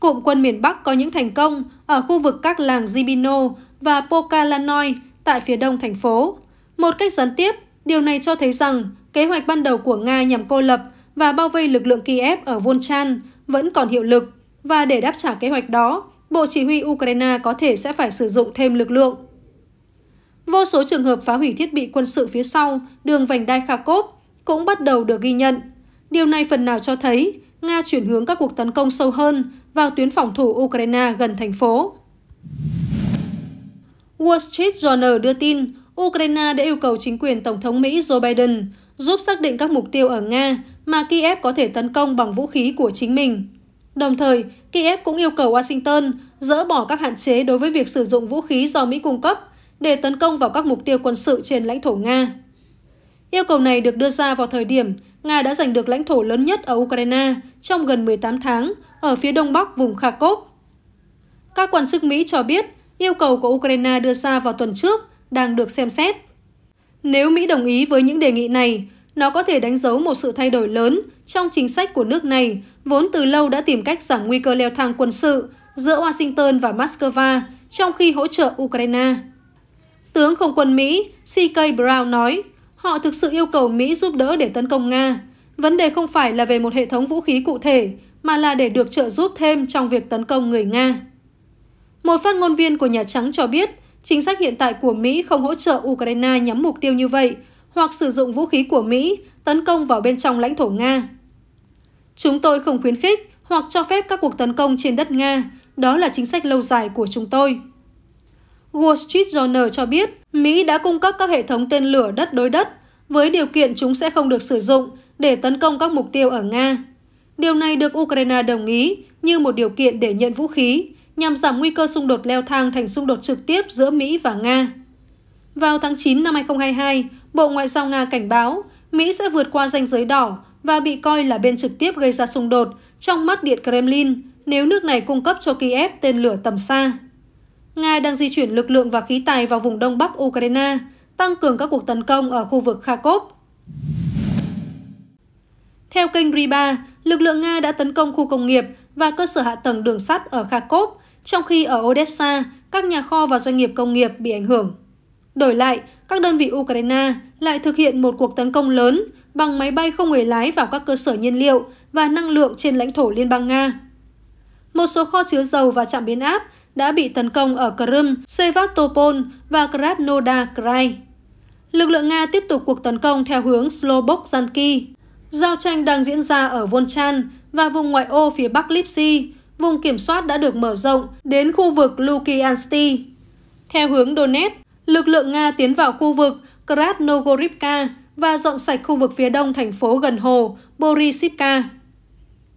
Cụm quân miền Bắc có những thành công ở khu vực các làng Zibino và Pokalanoi tại phía đông thành phố. Một cách gián tiếp, điều này cho thấy rằng kế hoạch ban đầu của Nga nhằm cô lập và bao vây lực lượng Kiev ở Volchan vẫn còn hiệu lực và để đáp trả kế hoạch đó, Bộ Chỉ huy Ukraine có thể sẽ phải sử dụng thêm lực lượng Vô số trường hợp phá hủy thiết bị quân sự phía sau, đường vành đai Kharkov cũng bắt đầu được ghi nhận. Điều này phần nào cho thấy Nga chuyển hướng các cuộc tấn công sâu hơn vào tuyến phòng thủ Ukraine gần thành phố. Wall Street Journal đưa tin, Ukraine đã yêu cầu chính quyền Tổng thống Mỹ Joe Biden giúp xác định các mục tiêu ở Nga mà Kiev có thể tấn công bằng vũ khí của chính mình. Đồng thời, Kiev cũng yêu cầu Washington dỡ bỏ các hạn chế đối với việc sử dụng vũ khí do Mỹ cung cấp để tấn công vào các mục tiêu quân sự trên lãnh thổ Nga. Yêu cầu này được đưa ra vào thời điểm Nga đã giành được lãnh thổ lớn nhất ở Ukraine trong gần 18 tháng ở phía đông bắc vùng Kharkov. Các quan chức Mỹ cho biết yêu cầu của Ukraine đưa ra vào tuần trước đang được xem xét. Nếu Mỹ đồng ý với những đề nghị này, nó có thể đánh dấu một sự thay đổi lớn trong chính sách của nước này, vốn từ lâu đã tìm cách giảm nguy cơ leo thang quân sự giữa Washington và Moscow trong khi hỗ trợ Ukraine. Tướng không quân Mỹ C.K. Brown nói, họ thực sự yêu cầu Mỹ giúp đỡ để tấn công Nga. Vấn đề không phải là về một hệ thống vũ khí cụ thể, mà là để được trợ giúp thêm trong việc tấn công người Nga. Một phát ngôn viên của Nhà Trắng cho biết, chính sách hiện tại của Mỹ không hỗ trợ Ukraine nhắm mục tiêu như vậy, hoặc sử dụng vũ khí của Mỹ tấn công vào bên trong lãnh thổ Nga. Chúng tôi không khuyến khích hoặc cho phép các cuộc tấn công trên đất Nga, đó là chính sách lâu dài của chúng tôi. Wall Street Journal cho biết Mỹ đã cung cấp các hệ thống tên lửa đất đối đất với điều kiện chúng sẽ không được sử dụng để tấn công các mục tiêu ở Nga. Điều này được Ukraine đồng ý như một điều kiện để nhận vũ khí nhằm giảm nguy cơ xung đột leo thang thành xung đột trực tiếp giữa Mỹ và Nga. Vào tháng 9 năm 2022, Bộ Ngoại giao Nga cảnh báo Mỹ sẽ vượt qua ranh giới đỏ và bị coi là bên trực tiếp gây ra xung đột trong mắt Điện Kremlin nếu nước này cung cấp cho Kiev tên lửa tầm xa. Nga đang di chuyển lực lượng và khí tài vào vùng đông bắc Ukraine, tăng cường các cuộc tấn công ở khu vực Kharkov. Theo kênh Riba, lực lượng Nga đã tấn công khu công nghiệp và cơ sở hạ tầng đường sắt ở Kharkov, trong khi ở Odessa, các nhà kho và doanh nghiệp công nghiệp bị ảnh hưởng. Đổi lại, các đơn vị Ukraine lại thực hiện một cuộc tấn công lớn bằng máy bay không người lái vào các cơ sở nhiên liệu và năng lượng trên lãnh thổ Liên bang Nga. Một số kho chứa dầu và trạm biến áp đã bị tấn công ở Crimea, Sevastopol và Krasnodar Krai. Lực lượng Nga tiếp tục cuộc tấn công theo hướng Slobodzhanki. Giao tranh đang diễn ra ở Volchan và vùng ngoại ô phía bắc Lipsi, vùng kiểm soát đã được mở rộng đến khu vực Lukiansti. Theo hướng Donetsk, lực lượng Nga tiến vào khu vực Krasnogorivka và dọn sạch khu vực phía đông thành phố gần hồ Borisivka.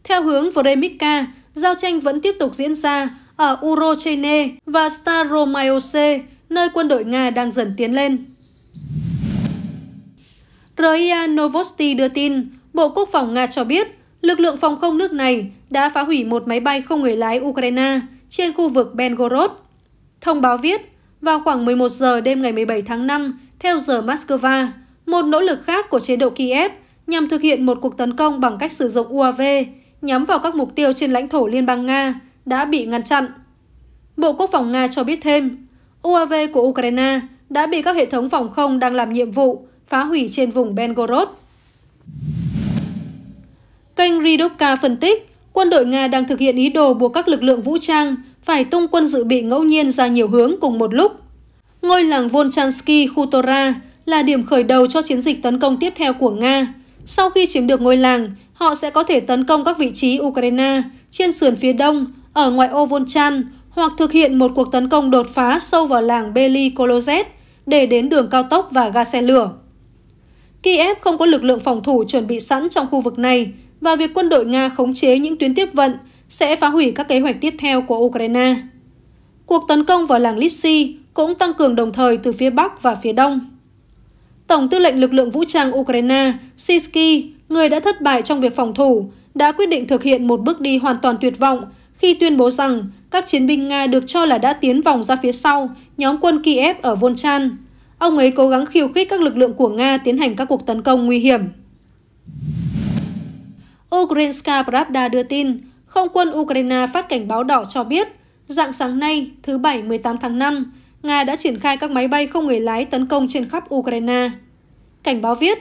Theo hướng Vremivka, giao tranh vẫn tiếp tục diễn ra ở Urochene và Staromaiose, nơi quân đội Nga đang dần tiến lên. RIA Novosti đưa tin, Bộ Quốc phòng Nga cho biết lực lượng phòng không nước này đã phá hủy một máy bay không người lái Ukraine trên khu vực Belgorod. Thông báo viết, vào khoảng 11 giờ đêm ngày 17 tháng 5, theo giờ Moscow, một nỗ lực khác của chế độ Kiev nhằm thực hiện một cuộc tấn công bằng cách sử dụng UAV nhắm vào các mục tiêu trên lãnh thổ Liên bang Nga đã bị ngăn chặn. Bộ Quốc phòng Nga cho biết thêm, UAV của Ukraine đã bị các hệ thống phòng không đang làm nhiệm vụ phá hủy trên vùng Belgorod. Kênh Ridoka phân tích, quân đội Nga đang thực hiện ý đồ buộc các lực lượng vũ trang phải tung quân dự bị ngẫu nhiên ra nhiều hướng cùng một lúc. Ngôi làng Volchansky Khutora là điểm khởi đầu cho chiến dịch tấn công tiếp theo của Nga. Sau khi chiếm được ngôi làng, họ sẽ có thể tấn công các vị trí Ukraine trên sườn phía đông ở ngoại ô Volchan hoặc thực hiện một cuộc tấn công đột phá sâu vào làng Beli Kolozet để đến đường cao tốc và ga xe lửa. Kiev không có lực lượng phòng thủ chuẩn bị sẵn trong khu vực này và việc quân đội Nga khống chế những tuyến tiếp vận sẽ phá hủy các kế hoạch tiếp theo của Ukraine. Cuộc tấn công vào làng Lipsy cũng tăng cường đồng thời từ phía Bắc và phía Đông. Tổng tư lệnh lực lượng vũ trang Ukraine, Sisky, người đã thất bại trong việc phòng thủ, đã quyết định thực hiện một bước đi hoàn toàn tuyệt vọng khi tuyên bố rằng các chiến binh Nga được cho là đã tiến vòng ra phía sau nhóm quân Kiev ở Volchan. Ông ấy cố gắng khiêu khích các lực lượng của Nga tiến hành các cuộc tấn công nguy hiểm. Ukrainska Pravda đưa tin, không quân Ukraine phát cảnh báo đỏ cho biết, dạng sáng nay, thứ Bảy 18 tháng 5, Nga đã triển khai các máy bay không người lái tấn công trên khắp Ukraine. Cảnh báo viết,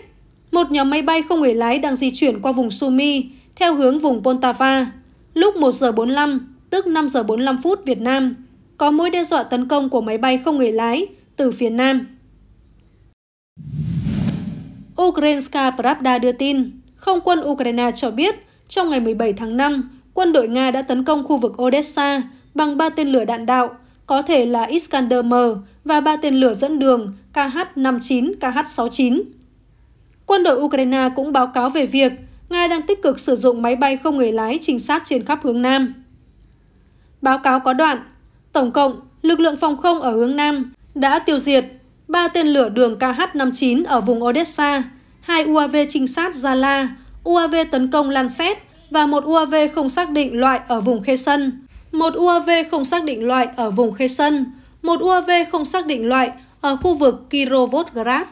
một nhóm máy bay không người lái đang di chuyển qua vùng Sumi theo hướng vùng Poltava, Lúc 1 giờ 45, tức 5 giờ 45 phút Việt Nam, có mối đe dọa tấn công của máy bay không người lái từ phía Nam. Ukrainska Pravda đưa tin, không quân Ukraine cho biết trong ngày 17 tháng 5, quân đội Nga đã tấn công khu vực Odessa bằng ba tên lửa đạn đạo, có thể là Iskander-M và ba tên lửa dẫn đường KH-59, KH-69. Quân đội Ukraine cũng báo cáo về việc Nga đang tích cực sử dụng máy bay không người lái trinh sát trên khắp hướng Nam. Báo cáo có đoạn, tổng cộng, lực lượng phòng không ở hướng Nam đã tiêu diệt 3 tên lửa đường KH-59 ở vùng Odessa, 2 UAV trinh sát Zala, UAV tấn công Lancet và một UAV không xác định loại ở vùng Khê Sân, một UAV không xác định loại ở vùng Khê Sân, một UAV không xác định loại ở khu vực Kirovodgrad.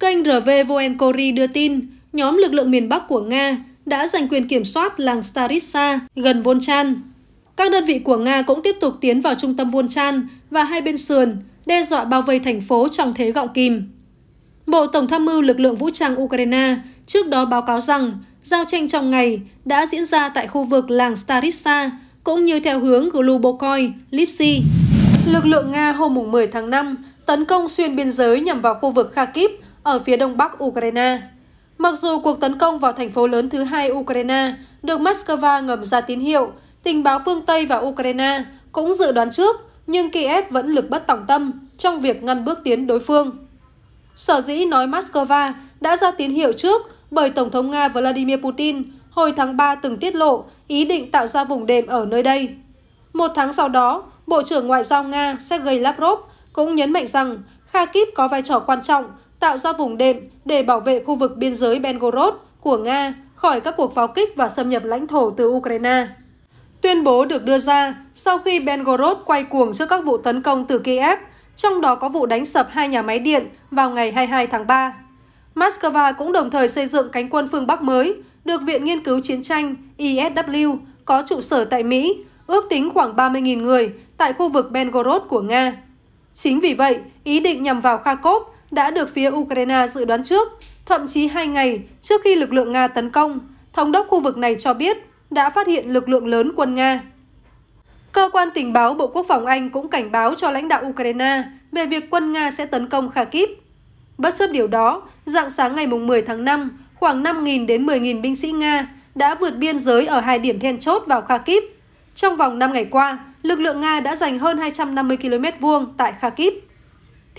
Kênh RV Voenkori đưa tin, nhóm lực lượng miền Bắc của Nga đã giành quyền kiểm soát làng Staritsa gần Volchan. Các đơn vị của Nga cũng tiếp tục tiến vào trung tâm Volchan và hai bên sườn, đe dọa bao vây thành phố trong thế gọng kìm. Bộ Tổng tham mưu lực lượng vũ trang Ukraine trước đó báo cáo rằng giao tranh trong ngày đã diễn ra tại khu vực làng Staritsa cũng như theo hướng Glubokoi, Lipsy. Lực lượng Nga hôm 10 tháng 5 tấn công xuyên biên giới nhằm vào khu vực Kharkiv ở phía đông bắc Ukraine. Mặc dù cuộc tấn công vào thành phố lớn thứ hai Ukraine được Moscow ngầm ra tín hiệu, tình báo phương Tây và Ukraine cũng dự đoán trước, nhưng Kiev vẫn lực bất tòng tâm trong việc ngăn bước tiến đối phương. Sở dĩ nói Moscow đã ra tín hiệu trước bởi Tổng thống Nga Vladimir Putin hồi tháng 3 từng tiết lộ ý định tạo ra vùng đệm ở nơi đây. Một tháng sau đó, Bộ trưởng Ngoại giao Nga Sergei Lavrov cũng nhấn mạnh rằng Kharkiv có vai trò quan trọng tạo ra vùng đệm để bảo vệ khu vực biên giới Belgorod của Nga khỏi các cuộc pháo kích và xâm nhập lãnh thổ từ Ukraine. Tuyên bố được đưa ra sau khi Belgorod quay cuồng trước các vụ tấn công từ Kiev, trong đó có vụ đánh sập hai nhà máy điện vào ngày 22 tháng 3. Moscow cũng đồng thời xây dựng cánh quân phương Bắc mới, được Viện Nghiên cứu Chiến tranh ISW e có trụ sở tại Mỹ, ước tính khoảng 30.000 người tại khu vực Belgorod của Nga. Chính vì vậy, ý định nhằm vào Kharkov đã được phía Ukraine dự đoán trước, thậm chí hai ngày trước khi lực lượng Nga tấn công, thống đốc khu vực này cho biết đã phát hiện lực lượng lớn quân Nga. Cơ quan tình báo Bộ Quốc phòng Anh cũng cảnh báo cho lãnh đạo Ukraine về việc quân Nga sẽ tấn công Kharkiv. Bất chấp điều đó, dạng sáng ngày 10 tháng 5, khoảng 5.000 đến 10.000 binh sĩ Nga đã vượt biên giới ở hai điểm then chốt vào Kharkiv. Trong vòng 5 ngày qua, lực lượng Nga đã giành hơn 250 km vuông tại Kharkiv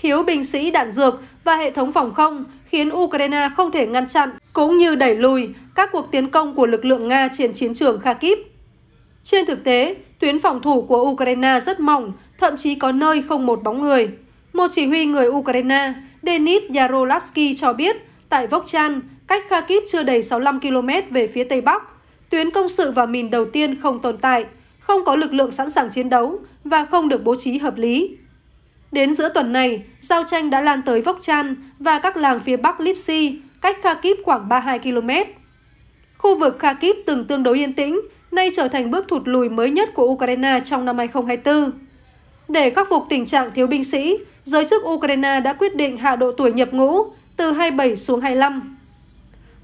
thiếu binh sĩ đạn dược và hệ thống phòng không khiến Ukraine không thể ngăn chặn cũng như đẩy lùi các cuộc tiến công của lực lượng Nga trên chiến trường Kharkiv. Trên thực tế, tuyến phòng thủ của Ukraine rất mỏng, thậm chí có nơi không một bóng người. Một chỉ huy người Ukraine, Denis Yaroslavsky cho biết, tại Vokchan, cách Kharkiv chưa đầy 65 km về phía Tây Bắc, tuyến công sự và mìn đầu tiên không tồn tại, không có lực lượng sẵn sàng chiến đấu và không được bố trí hợp lý. Đến giữa tuần này, giao tranh đã lan tới Vốc Chan và các làng phía bắc Lipsi, cách Kharkiv khoảng 32 km. Khu vực Kharkiv từng tương đối yên tĩnh, nay trở thành bước thụt lùi mới nhất của Ukraine trong năm 2024. Để khắc phục tình trạng thiếu binh sĩ, giới chức Ukraine đã quyết định hạ độ tuổi nhập ngũ từ 27 xuống 25.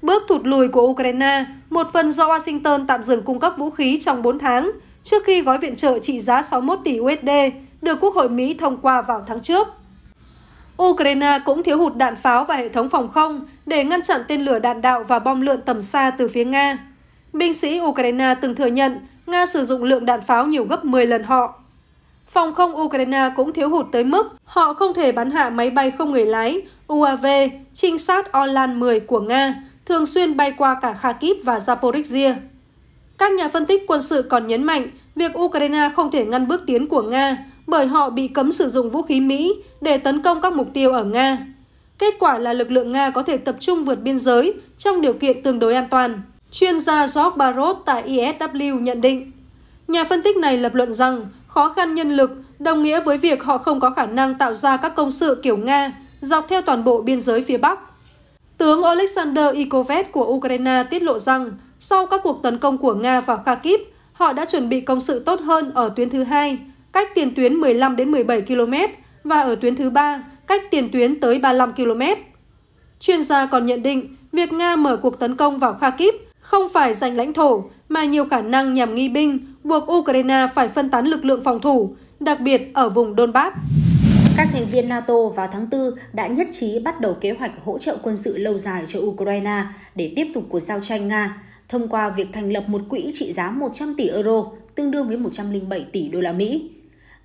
Bước thụt lùi của Ukraine, một phần do Washington tạm dừng cung cấp vũ khí trong 4 tháng trước khi gói viện trợ trị giá 61 tỷ USD được Quốc hội Mỹ thông qua vào tháng trước. Ukraine cũng thiếu hụt đạn pháo và hệ thống phòng không để ngăn chặn tên lửa đạn đạo và bom lượn tầm xa từ phía Nga. Binh sĩ Ukraine từng thừa nhận Nga sử dụng lượng đạn pháo nhiều gấp 10 lần họ. Phòng không Ukraine cũng thiếu hụt tới mức họ không thể bắn hạ máy bay không người lái UAV trinh sát Orlan 10 của Nga thường xuyên bay qua cả Kharkiv và Zaporizhia. Các nhà phân tích quân sự còn nhấn mạnh việc Ukraine không thể ngăn bước tiến của Nga bởi họ bị cấm sử dụng vũ khí Mỹ để tấn công các mục tiêu ở Nga. Kết quả là lực lượng Nga có thể tập trung vượt biên giới trong điều kiện tương đối an toàn. Chuyên gia George Barrot tại ISW e nhận định, nhà phân tích này lập luận rằng khó khăn nhân lực đồng nghĩa với việc họ không có khả năng tạo ra các công sự kiểu Nga dọc theo toàn bộ biên giới phía Bắc. Tướng Alexander Ikovet của Ukraine tiết lộ rằng sau các cuộc tấn công của Nga vào Kharkiv, họ đã chuẩn bị công sự tốt hơn ở tuyến thứ hai cách tiền tuyến 15 đến 17 km và ở tuyến thứ ba cách tiền tuyến tới 35 km. Chuyên gia còn nhận định việc Nga mở cuộc tấn công vào Kharkiv không phải giành lãnh thổ mà nhiều khả năng nhằm nghi binh buộc Ukraine phải phân tán lực lượng phòng thủ, đặc biệt ở vùng Donbass. Các thành viên NATO vào tháng 4 đã nhất trí bắt đầu kế hoạch hỗ trợ quân sự lâu dài cho Ukraine để tiếp tục cuộc giao tranh Nga thông qua việc thành lập một quỹ trị giá 100 tỷ euro, tương đương với 107 tỷ đô la Mỹ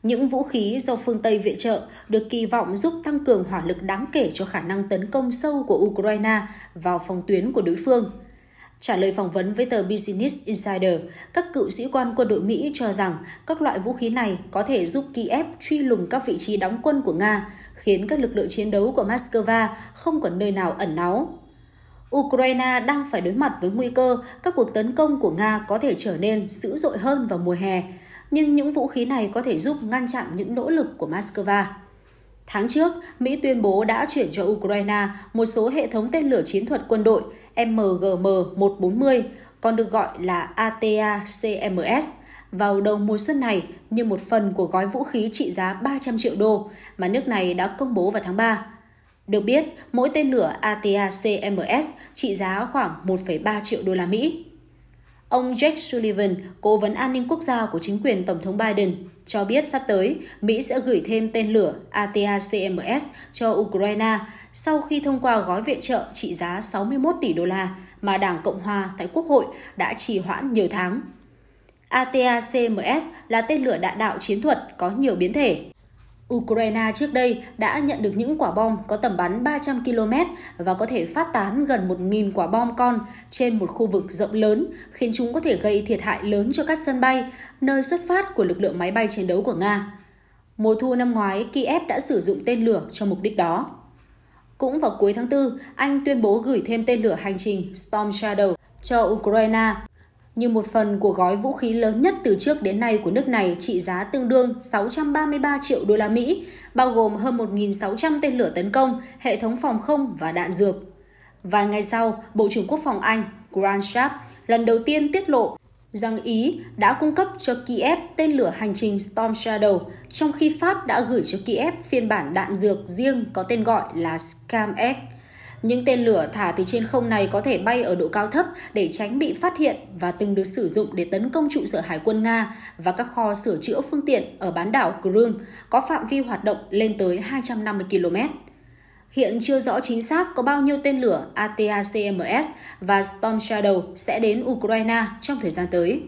những vũ khí do phương Tây viện trợ được kỳ vọng giúp tăng cường hỏa lực đáng kể cho khả năng tấn công sâu của Ukraine vào phòng tuyến của đối phương. Trả lời phỏng vấn với tờ Business Insider, các cựu sĩ quan quân đội Mỹ cho rằng các loại vũ khí này có thể giúp Kiev truy lùng các vị trí đóng quân của Nga, khiến các lực lượng chiến đấu của Moscow không còn nơi nào ẩn náu. Ukraine đang phải đối mặt với nguy cơ các cuộc tấn công của Nga có thể trở nên dữ dội hơn vào mùa hè, nhưng những vũ khí này có thể giúp ngăn chặn những nỗ lực của Moscow. Tháng trước, Mỹ tuyên bố đã chuyển cho Ukraine một số hệ thống tên lửa chiến thuật quân đội MGM-140, còn được gọi là ATA-CMS, vào đầu mùa xuân này như một phần của gói vũ khí trị giá 300 triệu đô mà nước này đã công bố vào tháng 3. Được biết, mỗi tên lửa ATA-CMS trị giá khoảng 1,3 triệu đô la Mỹ. Ông Jake Sullivan, cố vấn an ninh quốc gia của chính quyền Tổng thống Biden, cho biết sắp tới Mỹ sẽ gửi thêm tên lửa ATACMS cho Ukraine sau khi thông qua gói viện trợ trị giá 61 tỷ đô la mà Đảng Cộng Hòa tại Quốc hội đã trì hoãn nhiều tháng. ATACMS là tên lửa đạn đạo chiến thuật có nhiều biến thể, Ukraine trước đây đã nhận được những quả bom có tầm bắn 300 km và có thể phát tán gần 1.000 quả bom con trên một khu vực rộng lớn, khiến chúng có thể gây thiệt hại lớn cho các sân bay, nơi xuất phát của lực lượng máy bay chiến đấu của Nga. Mùa thu năm ngoái, Kiev đã sử dụng tên lửa cho mục đích đó. Cũng vào cuối tháng 4, Anh tuyên bố gửi thêm tên lửa hành trình Storm Shadow cho Ukraine như một phần của gói vũ khí lớn nhất từ trước đến nay của nước này trị giá tương đương 633 triệu đô la Mỹ, bao gồm hơn 1.600 tên lửa tấn công, hệ thống phòng không và đạn dược. Vài ngày sau, Bộ trưởng Quốc phòng Anh Grant Sharp lần đầu tiên tiết lộ rằng Ý đã cung cấp cho Kiev tên lửa hành trình Storm Shadow, trong khi Pháp đã gửi cho Kiev phiên bản đạn dược riêng có tên gọi là Scam X những tên lửa thả từ trên không này có thể bay ở độ cao thấp để tránh bị phát hiện và từng được sử dụng để tấn công trụ sở Hải quân Nga và các kho sửa chữa phương tiện ở bán đảo Crimea có phạm vi hoạt động lên tới 250 km. Hiện chưa rõ chính xác có bao nhiêu tên lửa ATACMS và Storm Shadow sẽ đến Ukraine trong thời gian tới.